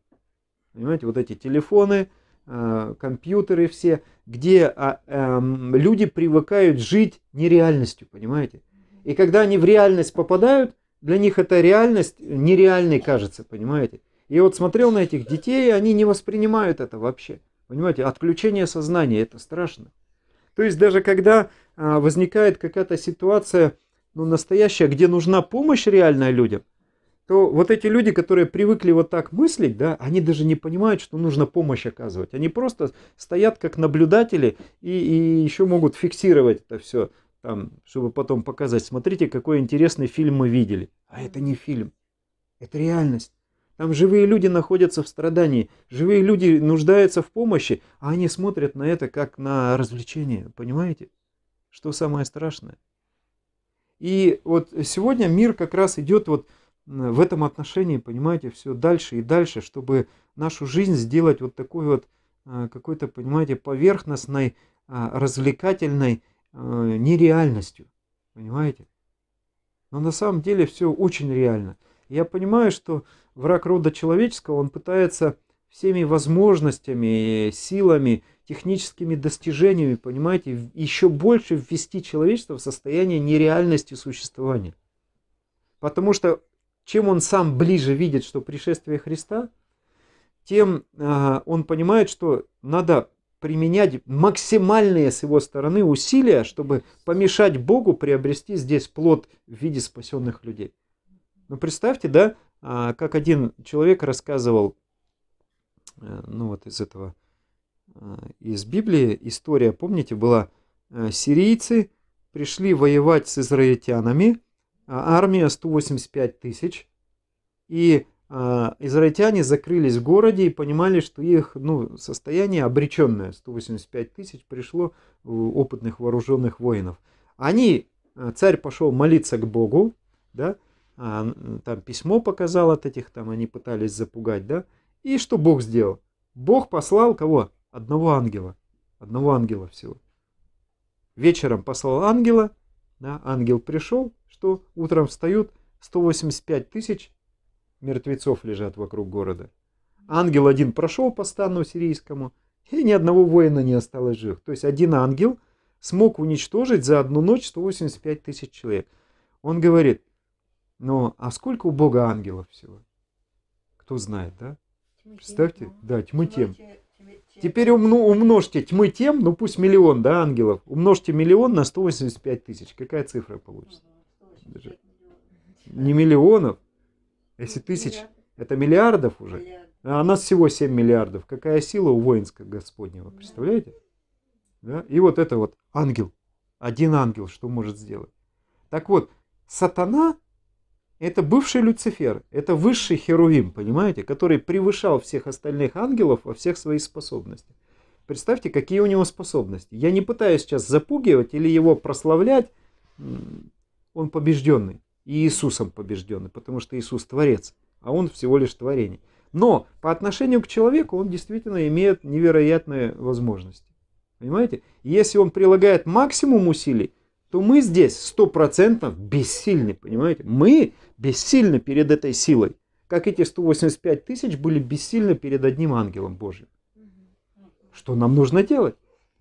Понимаете, вот эти телефоны, э, компьютеры все, где э, э, люди привыкают жить нереальностью, понимаете? И когда они в реальность попадают, для них эта реальность нереальной кажется, понимаете? И вот смотрел на этих детей, они не воспринимают это вообще. Понимаете, отключение сознания это страшно. То есть даже когда а, возникает какая-то ситуация, ну, настоящая, где нужна помощь реальная людям, то вот эти люди, которые привыкли вот так мыслить, да, они даже не понимают, что нужно помощь оказывать. Они просто стоят как наблюдатели и, и еще могут фиксировать это все там, чтобы потом показать, смотрите, какой интересный фильм мы видели. А это не фильм, это реальность. Там живые люди находятся в страдании, живые люди нуждаются в помощи, а они смотрят на это как на развлечение, понимаете? Что самое страшное? И вот сегодня мир как раз идет вот в этом отношении, понимаете, все дальше и дальше, чтобы нашу жизнь сделать вот такой вот э, какой-то, понимаете, поверхностной, а, развлекательной Э, нереальностью. Понимаете? Но на самом деле все очень реально. Я понимаю, что враг рода человеческого, он пытается всеми возможностями, силами, техническими достижениями, понимаете, еще больше ввести человечество в состояние нереальности существования. Потому что чем он сам ближе видит, что пришествие Христа, тем э, он понимает, что надо применять максимальные с его стороны усилия, чтобы помешать Богу приобрести здесь плод в виде спасенных людей. Ну, представьте, да, а, как один человек рассказывал, э, ну, вот из этого, э, из Библии, история, помните, была, э, сирийцы пришли воевать с израильтянами, а армия 185 тысяч, и а, израильтяне закрылись в городе и понимали, что их ну, состояние обреченное, 185 тысяч пришло опытных вооруженных воинов. Они, э, царь пошел молиться к Богу, да, а, там письмо показал от этих, там они пытались запугать, да, и что Бог сделал? Бог послал кого? Одного ангела, одного ангела всего. Вечером послал ангела, да, ангел пришел, что утром встают 185 тысяч мертвецов лежат вокруг города. Ангел один прошел по стану сирийскому, и ни одного воина не осталось живых. То есть один ангел смог уничтожить за одну ночь 185 тысяч человек. Он говорит, но а сколько у Бога ангелов всего? Кто знает, да? Тьмы Представьте, тьмы. Ну, да, тьмы тем. Теперь умно, умножьте тьмы тем, ну пусть миллион, да, ангелов. Умножьте миллион на 185 тысяч. Какая цифра получится? Даже. Не миллионов, если тысяч, миллиардов. это миллиардов уже. Миллиардов. А у нас всего 7 миллиардов. Какая сила у воинска Господнего, представляете? да? И вот это вот ангел. Один ангел что может сделать. Так вот, сатана – это бывший Люцифер, это высший Херувим, понимаете, который превышал всех остальных ангелов во всех своих способностях. Представьте, какие у него способности. Я не пытаюсь сейчас запугивать или его прославлять, он побежденный и Иисусом побежденный, потому что Иисус Творец, а Он всего лишь творение. Но по отношению к человеку он действительно имеет невероятные возможности. Понимаете? Если он прилагает максимум усилий, то мы здесь сто процентов бессильны, понимаете? Мы бессильны перед этой силой, как эти 185 тысяч были бессильны перед одним ангелом Божьим. Что нам нужно делать?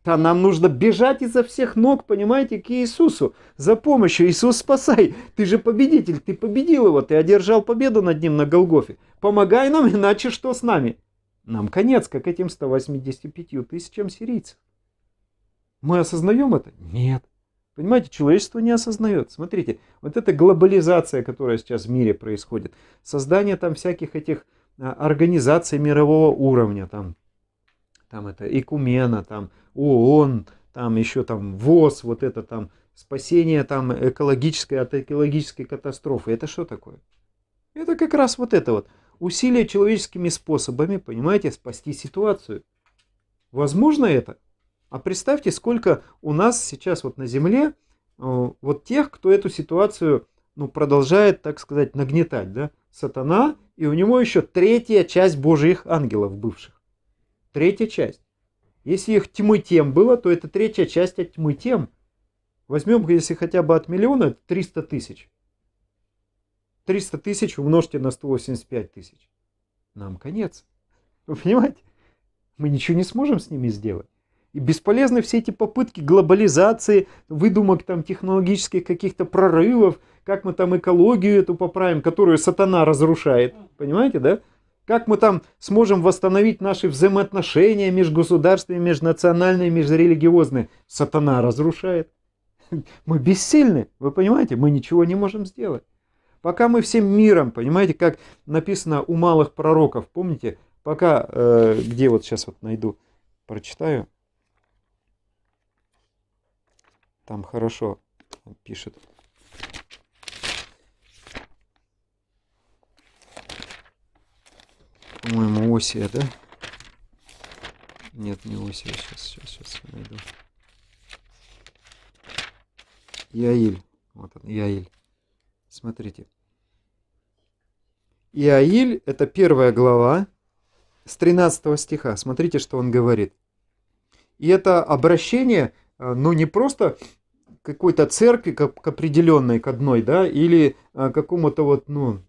то нам нужно бежать изо всех ног, понимаете, к Иисусу за помощью. Иисус, спасай! Ты же победитель, ты победил его, ты одержал победу над ним на Голгофе. Помогай нам, иначе что с нами? Нам конец, как этим 185 тысячам сирийцев. Мы осознаем это? Нет. Понимаете, человечество не осознает. Смотрите, вот эта глобализация, которая сейчас в мире происходит, создание там всяких этих а, организаций мирового уровня, там там это Экумена, там ООН, там еще там ВОЗ, вот это там спасение там экологической от экологической катастрофы. Это что такое? Это как раз вот это вот. усилия человеческими способами, понимаете, спасти ситуацию. Возможно это? А представьте, сколько у нас сейчас вот на Земле э, вот тех, кто эту ситуацию ну, продолжает, так сказать, нагнетать, да? Сатана, и у него еще третья часть божьих ангелов бывших. Третья часть. Если их тьмы тем было, то это третья часть от тьмы тем. Возьмем, если хотя бы от миллиона, это 300 тысяч. 300 тысяч умножьте на 185 тысяч. Нам конец. Вы понимаете? Мы ничего не сможем с ними сделать. И бесполезны все эти попытки глобализации, выдумок там технологических каких-то прорывов, как мы там экологию эту поправим, которую сатана разрушает. Понимаете, да? Как мы там сможем восстановить наши взаимоотношения между межгосударственные, межнациональные, межрелигиозные? Сатана разрушает. Мы бессильны, вы понимаете? Мы ничего не можем сделать. Пока мы всем миром, понимаете, как написано у малых пророков, помните? Пока, э, где вот сейчас вот найду, прочитаю. Там хорошо пишет. по-моему, Осия, да? Нет, не Осия. Сейчас, сейчас, сейчас я найду. Яиль. Вот он, Яиль. Смотрите. Иаиль – это первая глава с 13 стиха. Смотрите, что он говорит. И это обращение, э, ну, не просто какой-то церкви к, к определенной, к одной, да, или э, какому-то вот, ну,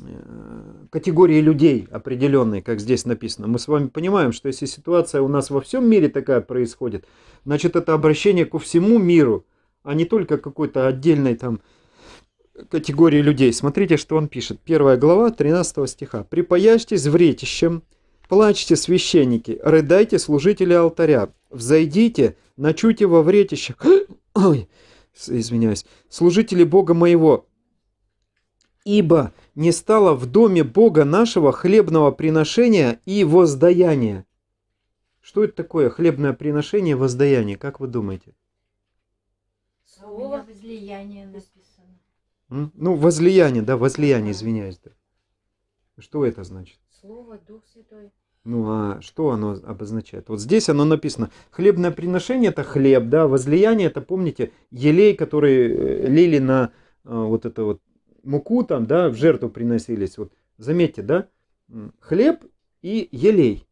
Э, категории людей определенные, как здесь написано. Мы с вами понимаем, что если ситуация у нас во всем мире такая происходит, значит это обращение ко всему миру, а не только какой-то отдельной там категории людей. Смотрите, что он пишет. Первая глава 13 стиха. «Припаящьтесь вретищем, плачьте, священники, рыдайте, служители алтаря, взойдите, начуйте во вретище. Ой, извиняюсь, служители Бога моего, ибо не стало в доме Бога нашего хлебного приношения и воздаяния». Что это такое хлебное приношение и воздаяние, как вы думаете? Слово возлияние написано. Ну, возлияние, да, возлияние, извиняюсь. Да. Что это значит? Слово, Дух Святой. Ну а что оно обозначает? Вот здесь оно написано. Хлебное приношение это хлеб, да, возлияние это, помните, елей, который э, лили на э, вот это вот муку там, да, в жертву приносились. Вот заметьте, да, хлеб и елей.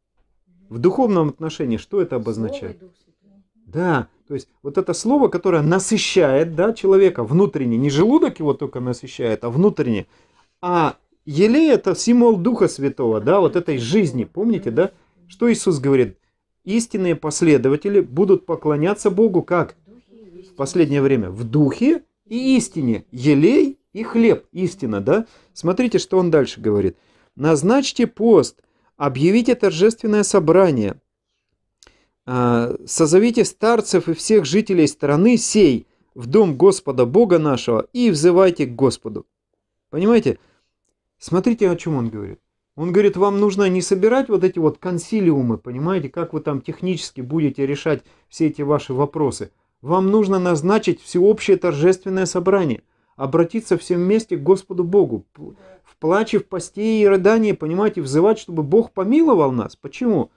В духовном отношении что это обозначает? Да, то есть вот это слово, которое насыщает да, человека внутренне, не желудок его только насыщает, а внутренне. А елей это символ Духа Святого, да, вот этой жизни, помните, да? Что Иисус говорит? Истинные последователи будут поклоняться Богу как? В последнее время в духе и истине. Елей и хлеб, истина, да? Смотрите, что он дальше говорит. «Назначьте пост, объявите торжественное собрание, а, созовите старцев и всех жителей страны сей в дом Господа Бога нашего и взывайте к Господу». Понимаете? Смотрите, о чем он говорит. Он говорит, вам нужно не собирать вот эти вот консилиумы, понимаете, как вы там технически будете решать все эти ваши вопросы. Вам нужно назначить всеобщее торжественное собрание – обратиться всем вместе к Господу Богу, в плаче, в посте и рыдании, понимаете, взывать, чтобы Бог помиловал нас. Почему?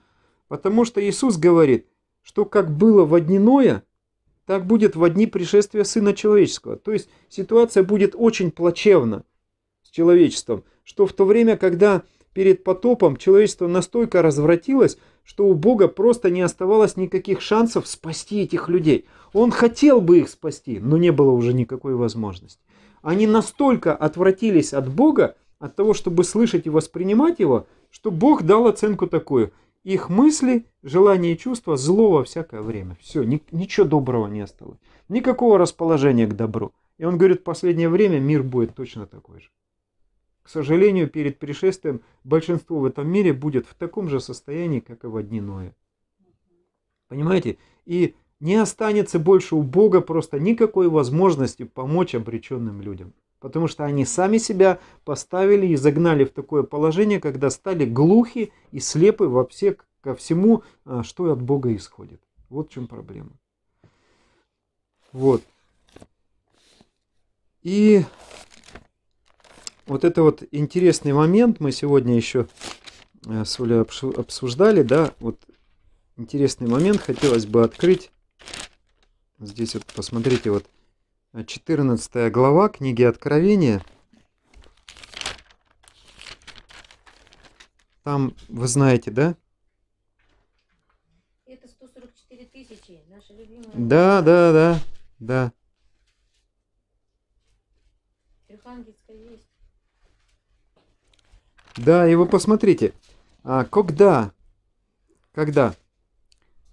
Потому что Иисус говорит, что как было в одни Ноя, так будет в одни пришествия Сына Человеческого. То есть ситуация будет очень плачевна с человечеством, что в то время, когда перед потопом человечество настолько развратилось, что у Бога просто не оставалось никаких шансов спасти этих людей. Он хотел бы их спасти, но не было уже никакой возможности. Они настолько отвратились от Бога, от того, чтобы слышать и воспринимать его, что Бог дал оценку такую. Их мысли, желания и чувства зло во всякое время. Все, ни, ничего доброго не осталось. Никакого расположения к добру. И он говорит, в последнее время мир будет точно такой же. К сожалению, перед пришествием большинство в этом мире будет в таком же состоянии, как и в одни Ноя. Понимаете? И не останется больше у Бога просто никакой возможности помочь обреченным людям. Потому что они сами себя поставили и загнали в такое положение, когда стали глухи и слепы во все, ко всему, а, что от Бога исходит. Вот в чем проблема. Вот. И вот это вот интересный момент мы сегодня еще э, с Олей обсуждали, да, вот интересный момент хотелось бы открыть Здесь вот посмотрите, вот 14 глава книги Откровения. Там, вы знаете, да? Это 144 тысячи, наша любимая... Да, да, да, да. Трехангельская есть. Да, и вы посмотрите, а когда, когда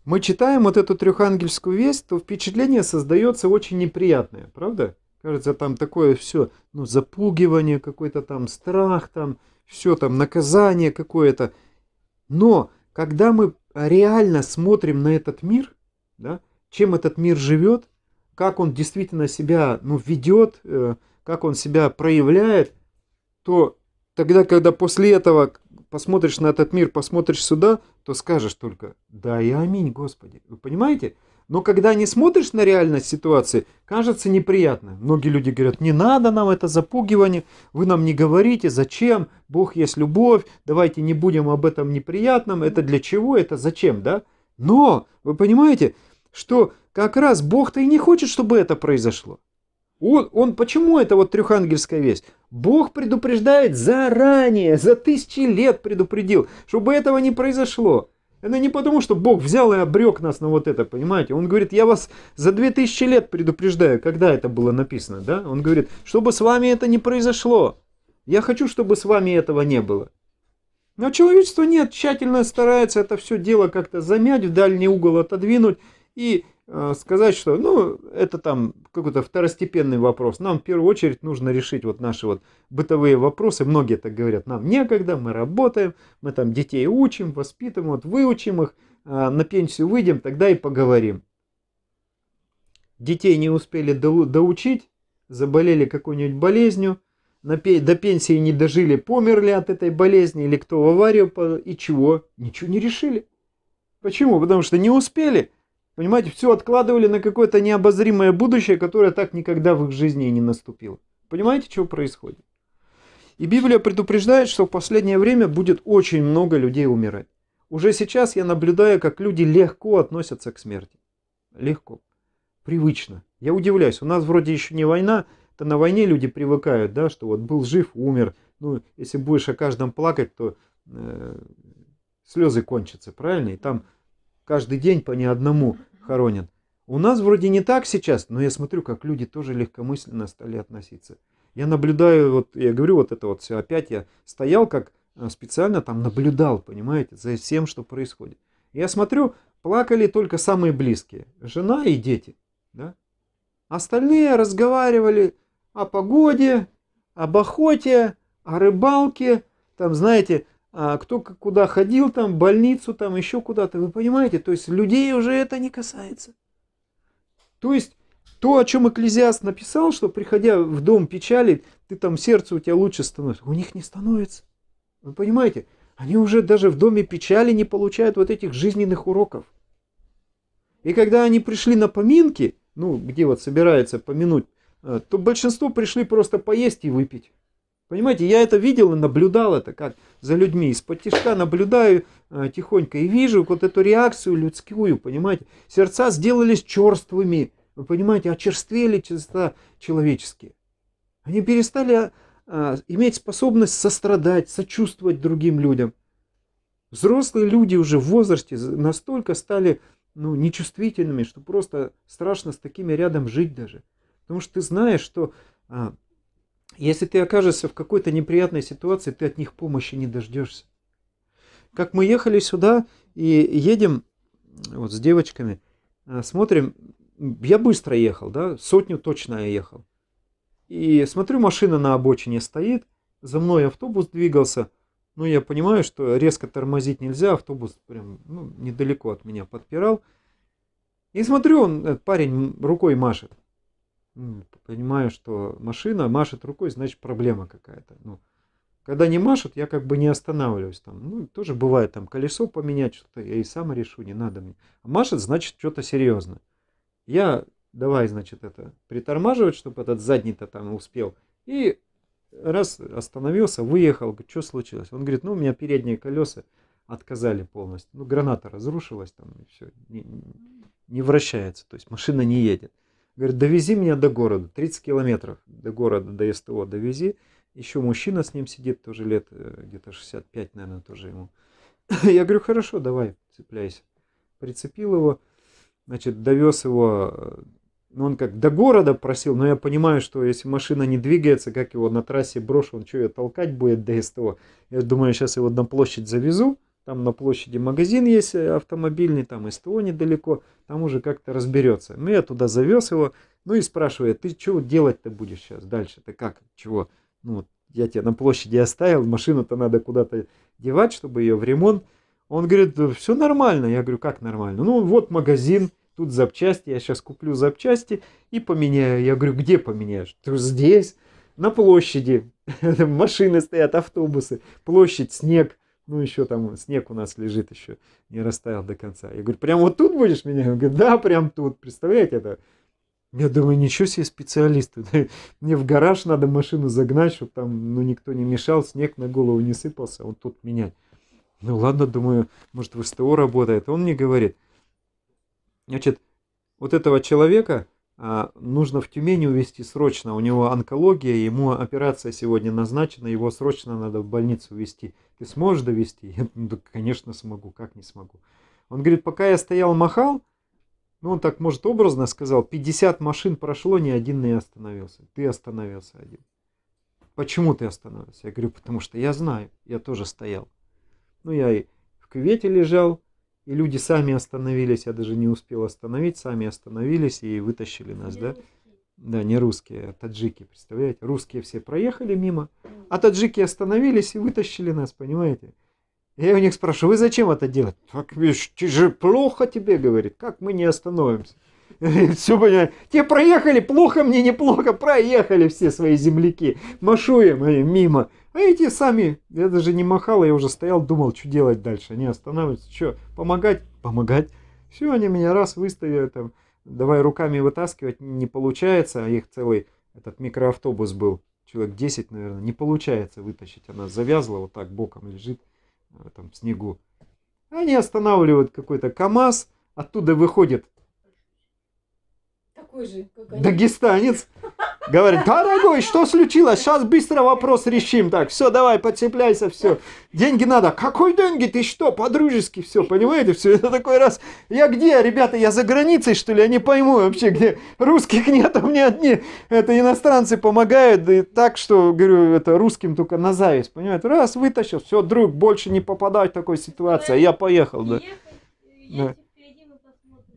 мы читаем вот эту трехангельскую весть, то впечатление создается очень неприятное, правда? Кажется, там такое все, ну, запугивание, какой-то там страх, там, все там, наказание какое-то. Но когда мы реально смотрим на этот мир, да, чем этот мир живет, как он действительно себя ну, ведет, э, как он себя проявляет, то тогда, когда после этого посмотришь на этот мир, посмотришь сюда, то скажешь только «Да и аминь, Господи». Вы понимаете? Но когда не смотришь на реальность ситуации, кажется неприятно. Многие люди говорят, не надо нам это запугивание, вы нам не говорите, зачем, Бог есть любовь, давайте не будем об этом неприятном, это для чего, это зачем, да? Но вы понимаете, что как раз Бог-то и не хочет, чтобы это произошло. Он, он почему это вот трехангельская весть? Бог предупреждает заранее, за тысячи лет предупредил, чтобы этого не произошло. Это не потому, что Бог взял и обрек нас на вот это, понимаете? Он говорит, я вас за две тысячи лет предупреждаю, когда это было написано, да? Он говорит, чтобы с вами это не произошло. Я хочу, чтобы с вами этого не было. Но человечество нет, тщательно старается это все дело как-то замять, в дальний угол отодвинуть и Э, сказать, что ну, это там какой-то второстепенный вопрос. Нам в первую очередь нужно решить вот наши вот бытовые вопросы. Многие так говорят, нам некогда, мы работаем, мы там детей учим, воспитываем, вот выучим их, э, на пенсию выйдем, тогда и поговорим. Детей не успели доучить, заболели какой-нибудь болезнью, на, до пенсии не дожили, померли от этой болезни, или кто в аварию, и чего? Ничего не решили. Почему? Потому что не успели – Понимаете, все откладывали на какое-то необозримое будущее, которое так никогда в их жизни и не наступило. Понимаете, что происходит? И Библия предупреждает, что в последнее время будет очень много людей умирать. Уже сейчас я наблюдаю, как люди легко относятся к смерти. Легко. Привычно. Я удивляюсь, у нас вроде еще не война, то на войне люди привыкают, да, что вот был жив, умер. Ну, если будешь о каждом плакать, то э, слезы кончатся, правильно? И там каждый день по не одному хоронят. У нас вроде не так сейчас, но я смотрю, как люди тоже легкомысленно стали относиться. Я наблюдаю, вот я говорю, вот это вот все. Опять я стоял, как э, специально там наблюдал, понимаете, за всем, что происходит. Я смотрю, плакали только самые близкие. Жена и дети. Да? Остальные разговаривали о погоде, об охоте, о рыбалке. Там, знаете, а кто куда ходил там, больницу там, еще куда-то, вы понимаете? То есть людей уже это не касается. То есть то, о чем Экклезиаст написал, что приходя в дом печали, ты там сердце у тебя лучше становится, у них не становится. Вы понимаете? Они уже даже в доме печали не получают вот этих жизненных уроков. И когда они пришли на поминки, ну, где вот собирается помянуть, э, то большинство пришли просто поесть и выпить. Понимаете, я это видел и наблюдал это, как за людьми из-под тишка наблюдаю э, тихонько и вижу вот эту реакцию людскую, понимаете. Сердца сделались черствыми, вы понимаете, очерствели чисто человеческие. Они перестали э, иметь способность сострадать, сочувствовать другим людям. Взрослые люди уже в возрасте настолько стали ну, нечувствительными, что просто страшно с такими рядом жить даже. Потому что ты знаешь, что а, если ты окажешься в какой-то неприятной ситуации, ты от них помощи не дождешься. Как мы ехали сюда и едем э, вот с девочками, э, смотрим, я быстро ехал, да, сотню точно я ехал. И смотрю, машина на обочине стоит, за мной автобус двигался, но ну, я понимаю, что резко тормозить нельзя, автобус прям ну, недалеко от меня подпирал. И смотрю, он, э, парень рукой машет понимаю, что машина машет рукой, значит проблема какая-то. Ну, когда не машет, я как бы не останавливаюсь там. Ну, тоже бывает там колесо поменять, что-то я и сам решу, не надо мне. А машет, значит, что-то серьезно. Я давай, значит, это притормаживать, чтобы этот задний-то там успел. И раз остановился, выехал, говорит, что случилось? Он говорит, ну, у меня передние колеса отказали полностью. Ну, граната разрушилась там, и все, не, не вращается, то есть машина не едет. Говорит, довези меня до города, 30 километров до города, до СТО довези. Еще мужчина с ним сидит, тоже лет э, где-то 65, наверное, тоже ему. Я говорю, хорошо, давай, цепляйся. Прицепил его, значит, довез его, э, ну он как до города просил, но я понимаю, что если машина не двигается, как его на трассе брошу, он что ее толкать будет до СТО. Я думаю, сейчас его на площадь завезу, там на площади магазин есть э, автомобильный, там из того недалеко, там уже как-то разберется. Ну, я туда завез его, ну и спрашивает, ты что делать-то будешь сейчас дальше? Ты как, чего? Ну, я тебя на площади оставил, машину-то надо куда-то девать, чтобы ее в ремонт. Он говорит, все нормально. Я говорю, как нормально? Ну, вот магазин, тут запчасти, я сейчас куплю запчасти и поменяю. Я говорю, где поменяешь? Ты здесь, на площади. Машины стоят, автобусы, площадь, снег ну, еще там снег у нас лежит еще, не растаял до конца. Я говорю, прям вот тут будешь меня? Он говорит, да, прям тут, представляете это? Я думаю, ничего себе специалисты. Мне в гараж надо машину загнать, чтобы там ну, никто не мешал, снег на голову не сыпался, а вот тут менять. Ну ладно, думаю, может в СТО работает. Он мне говорит, значит, вот этого человека а, нужно в Тюмень увезти срочно. У него онкология, ему операция сегодня назначена, его срочно надо в больницу увезти ты сможешь довести? Я, ну, да, конечно, смогу, как не смогу. Он говорит, пока я стоял, махал, ну, он так, может, образно сказал, 50 машин прошло, ни один не остановился. Ты остановился один. Почему ты остановился? Я говорю, потому что я знаю, я тоже стоял. Ну, я и в кювете лежал, и люди сами остановились, я даже не успел остановить, сами остановились и вытащили нас, да? да, не русские, а таджики, представляете? Русские все проехали мимо, а таджики остановились и вытащили нас, понимаете? Я у них спрашиваю, вы зачем это делать? Так видишь, ты же плохо тебе, говорит, как мы не остановимся? Все понятно. Те проехали, плохо мне, неплохо, проехали все свои земляки. Машу им э, мимо. А эти сами, я даже не махал, я уже стоял, думал, что делать дальше. Они останавливаются, что, помогать? Помогать. Все, они меня раз выставили там давай руками вытаскивать не получается, а их целый этот микроавтобус был, человек 10, наверное, не получается вытащить, она завязла вот так боком лежит э, там в снегу. Они останавливают какой-то КАМАЗ, оттуда выходит такой же, как они. Дагестанец Говорит, дорогой, что случилось? Сейчас быстро вопрос решим. Так, все, давай, подцепляйся, все. Деньги надо. Какой деньги? Ты что, по-дружески все, понимаете? Все, это такой раз. Я где, ребята, я за границей, что ли? Я не пойму вообще, где. Русских нет, а мне одни. Это иностранцы помогают. и так, что, говорю, это русским только на зависть, понимаете? Раз, вытащил, все, друг, больше не попадать в такой ситуации. А я поехал, да.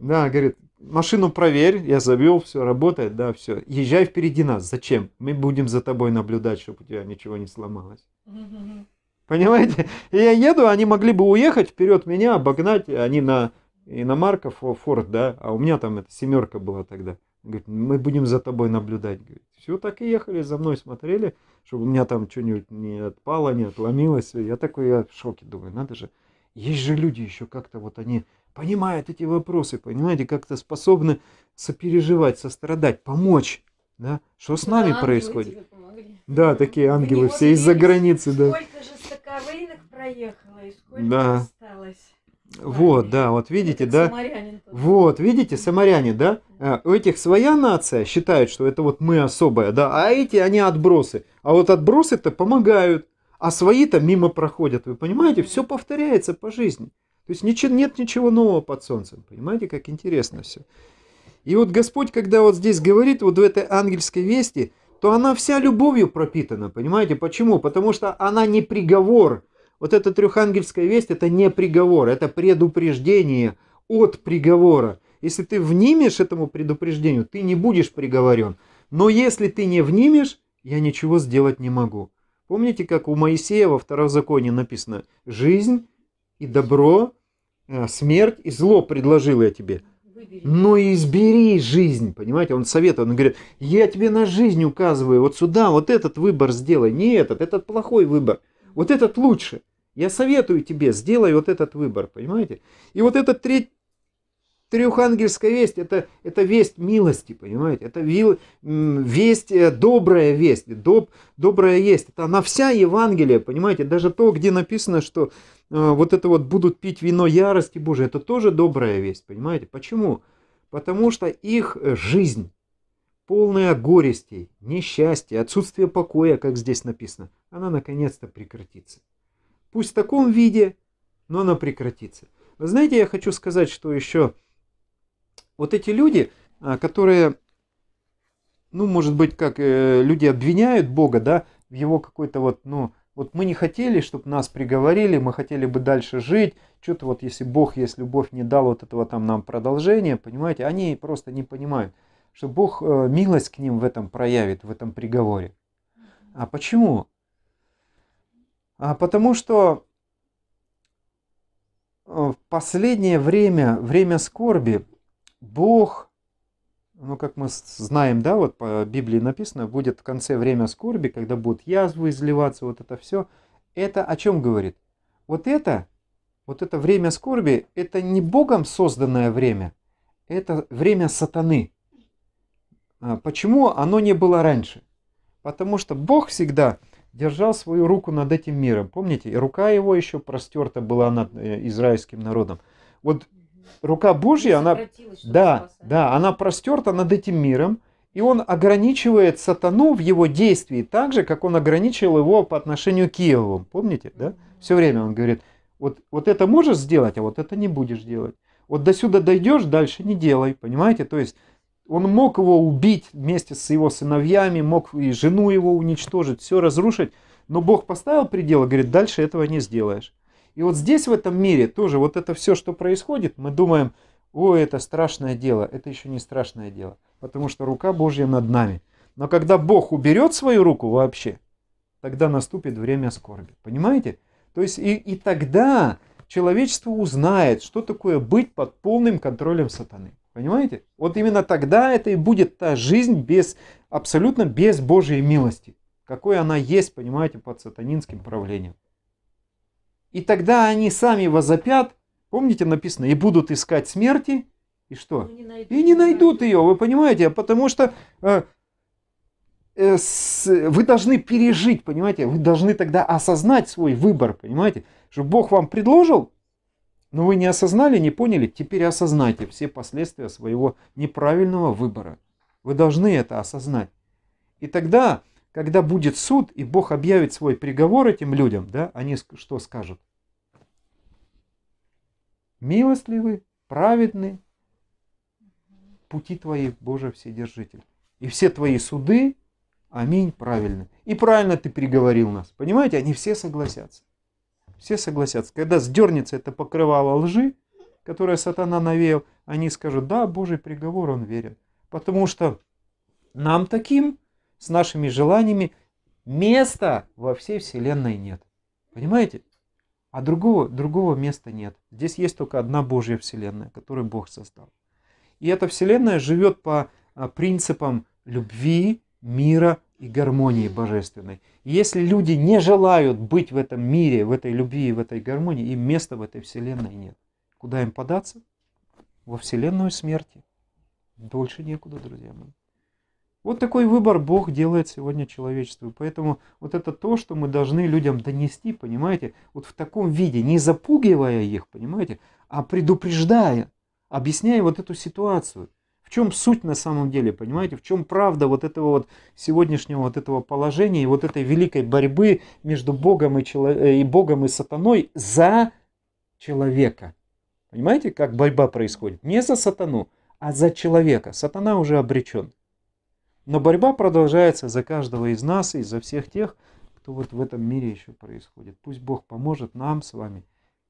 Да, говорит, машину проверь, я завел, все работает, да, все. Езжай впереди нас, зачем? Мы будем за тобой наблюдать, чтобы у тебя ничего не сломалось. Понимаете? я еду, они могли бы уехать вперед меня, обогнать, они на иномарка Форд, да, а у меня там эта семерка была тогда. Говорит, мы будем за тобой наблюдать. Говорит, все, так и ехали, за мной смотрели, чтобы у меня там что-нибудь не отпало, не отломилось. Я такой, я в шоке думаю, надо же. Есть же люди еще как-то, вот они понимают эти вопросы, понимаете, как-то способны сопереживать, сострадать, помочь. Да? Что с ну нами да, происходит? Да, такие ангелы все из-за границы, да. Сколько же соковыльных проехало и сколько да. осталось. Вот, да, вот видите, да. Вот, видите, самаряне, да? Э, у этих своя нация считает, что это вот мы особая, да, а эти, они отбросы. А вот отбросы-то помогают, а свои-то мимо проходят, вы понимаете? Все повторяется по жизни. То есть ничего, нет ничего нового под солнцем. Понимаете, как интересно все. И вот Господь, когда вот здесь говорит, вот в этой ангельской вести, то она вся любовью пропитана, понимаете? Почему? Потому что она не приговор. Вот эта трехангельская весть, это не приговор, это предупреждение от приговора. Если ты внимешь этому предупреждению, ты не будешь приговорен. Но если ты не внимешь, я ничего сделать не могу. Помните, как у Моисея во втором законе написано «Жизнь и добро а, смерть и зло предложил я тебе. Но ну избери жизнь, понимаете, он советует, он говорит, я тебе на жизнь указываю, вот сюда, вот этот выбор сделай, не этот, этот плохой выбор, вот этот лучше. Я советую тебе, сделай вот этот выбор, понимаете? И вот этот треть, Трехангельская весть это, – это весть милости, понимаете? Это вил, весть, э, добрая весть, доб, добрая есть. Это она вся Евангелие, понимаете? Даже то, где написано, что э, вот это вот будут пить вино ярости Божией, это тоже добрая весть, понимаете? Почему? Потому что их э, жизнь, полная горестей, несчастья, отсутствие покоя, как здесь написано, она наконец-то прекратится. Пусть в таком виде, но она прекратится. Вы знаете, я хочу сказать, что еще вот эти люди, а, которые, ну, может быть, как э, люди обвиняют Бога, да, в его какой-то вот, ну, вот мы не хотели, чтобы нас приговорили, мы хотели бы дальше жить. Что-то вот если Бог, если любовь не дал вот этого там нам продолжения, понимаете, они просто не понимают, что Бог э, милость к ним в этом проявит, в этом приговоре. А почему? А потому что э, в последнее время, время скорби, Бог, ну как мы знаем, да, вот по Библии написано, будет в конце время скорби, когда будут язвы изливаться, вот это все. Это о чем говорит? Вот это, вот это время скорби, это не Богом созданное время, это время сатаны. А почему оно не было раньше? Потому что Бог всегда держал свою руку над этим миром. Помните, и рука его еще простерта была над э, израильским народом. Вот Рука Божья, она, да, да, она простерта над этим миром, и он ограничивает сатану в его действии так же, как он ограничил его по отношению к Иову. Помните, да? Все время он говорит, вот, вот это можешь сделать, а вот это не будешь делать. Вот до сюда дойдешь, дальше не делай, понимаете? То есть он мог его убить вместе с его сыновьями, мог и жену его уничтожить, все разрушить, но Бог поставил предел и говорит, дальше этого не сделаешь. И вот здесь, в этом мире, тоже вот это все, что происходит, мы думаем, о, это страшное дело, это еще не страшное дело, потому что рука Божья над нами. Но когда Бог уберет свою руку вообще, тогда наступит время скорби. Понимаете? То есть и, и тогда человечество узнает, что такое быть под полным контролем сатаны. Понимаете? Вот именно тогда это и будет та жизнь без, абсолютно без Божьей милости, какой она есть, понимаете, под сатанинским правлением. И тогда они сами возопят, помните, написано, и будут искать смерти, и что? Ну, не найдут, и не найдут ее, вы понимаете, потому что э, э, с, вы должны пережить, понимаете, вы должны тогда осознать свой выбор, понимаете, что Бог вам предложил, но вы не осознали, не поняли, теперь осознайте все последствия своего неправильного выбора. Вы должны это осознать. И тогда когда будет суд, и Бог объявит свой приговор этим людям, да, они что скажут? Милостливы, праведны пути твои, Боже Вседержитель. И все твои суды, аминь, правильны. И правильно ты приговорил нас. Понимаете, они все согласятся. Все согласятся. Когда сдернется это покрывало лжи, которое сатана навеял, они скажут, да, Божий приговор он верен. Потому что нам таким с нашими желаниями, места во всей Вселенной нет. Понимаете? А другого, другого места нет. Здесь есть только одна Божья Вселенная, которую Бог создал. И эта Вселенная живет по а, принципам любви, мира и гармонии божественной. если люди не желают быть в этом мире, в этой любви и в этой гармонии, им места в этой Вселенной нет. Куда им податься? Во Вселенную смерти. Дольше некуда, друзья мои. Вот такой выбор Бог делает сегодня человечеству. Поэтому вот это то, что мы должны людям донести, понимаете, вот в таком виде, не запугивая их, понимаете, а предупреждая, объясняя вот эту ситуацию. В чем суть на самом деле, понимаете, в чем правда вот этого вот сегодняшнего вот этого положения и вот этой великой борьбы между Богом и, чело... Э, и Богом и сатаной за человека. Понимаете, как борьба происходит? Не за сатану, а за человека. Сатана уже обречен. Но борьба продолжается за каждого из нас и за всех тех, кто вот в этом мире еще происходит. Пусть Бог поможет нам с вами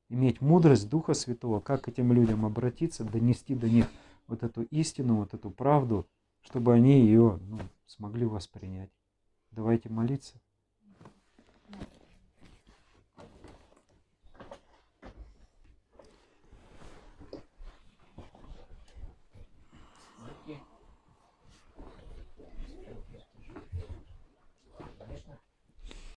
иметь мудрость Духа Святого, как к этим людям обратиться, донести до них вот эту истину, вот эту правду, чтобы они ее ну, смогли воспринять. Давайте молиться.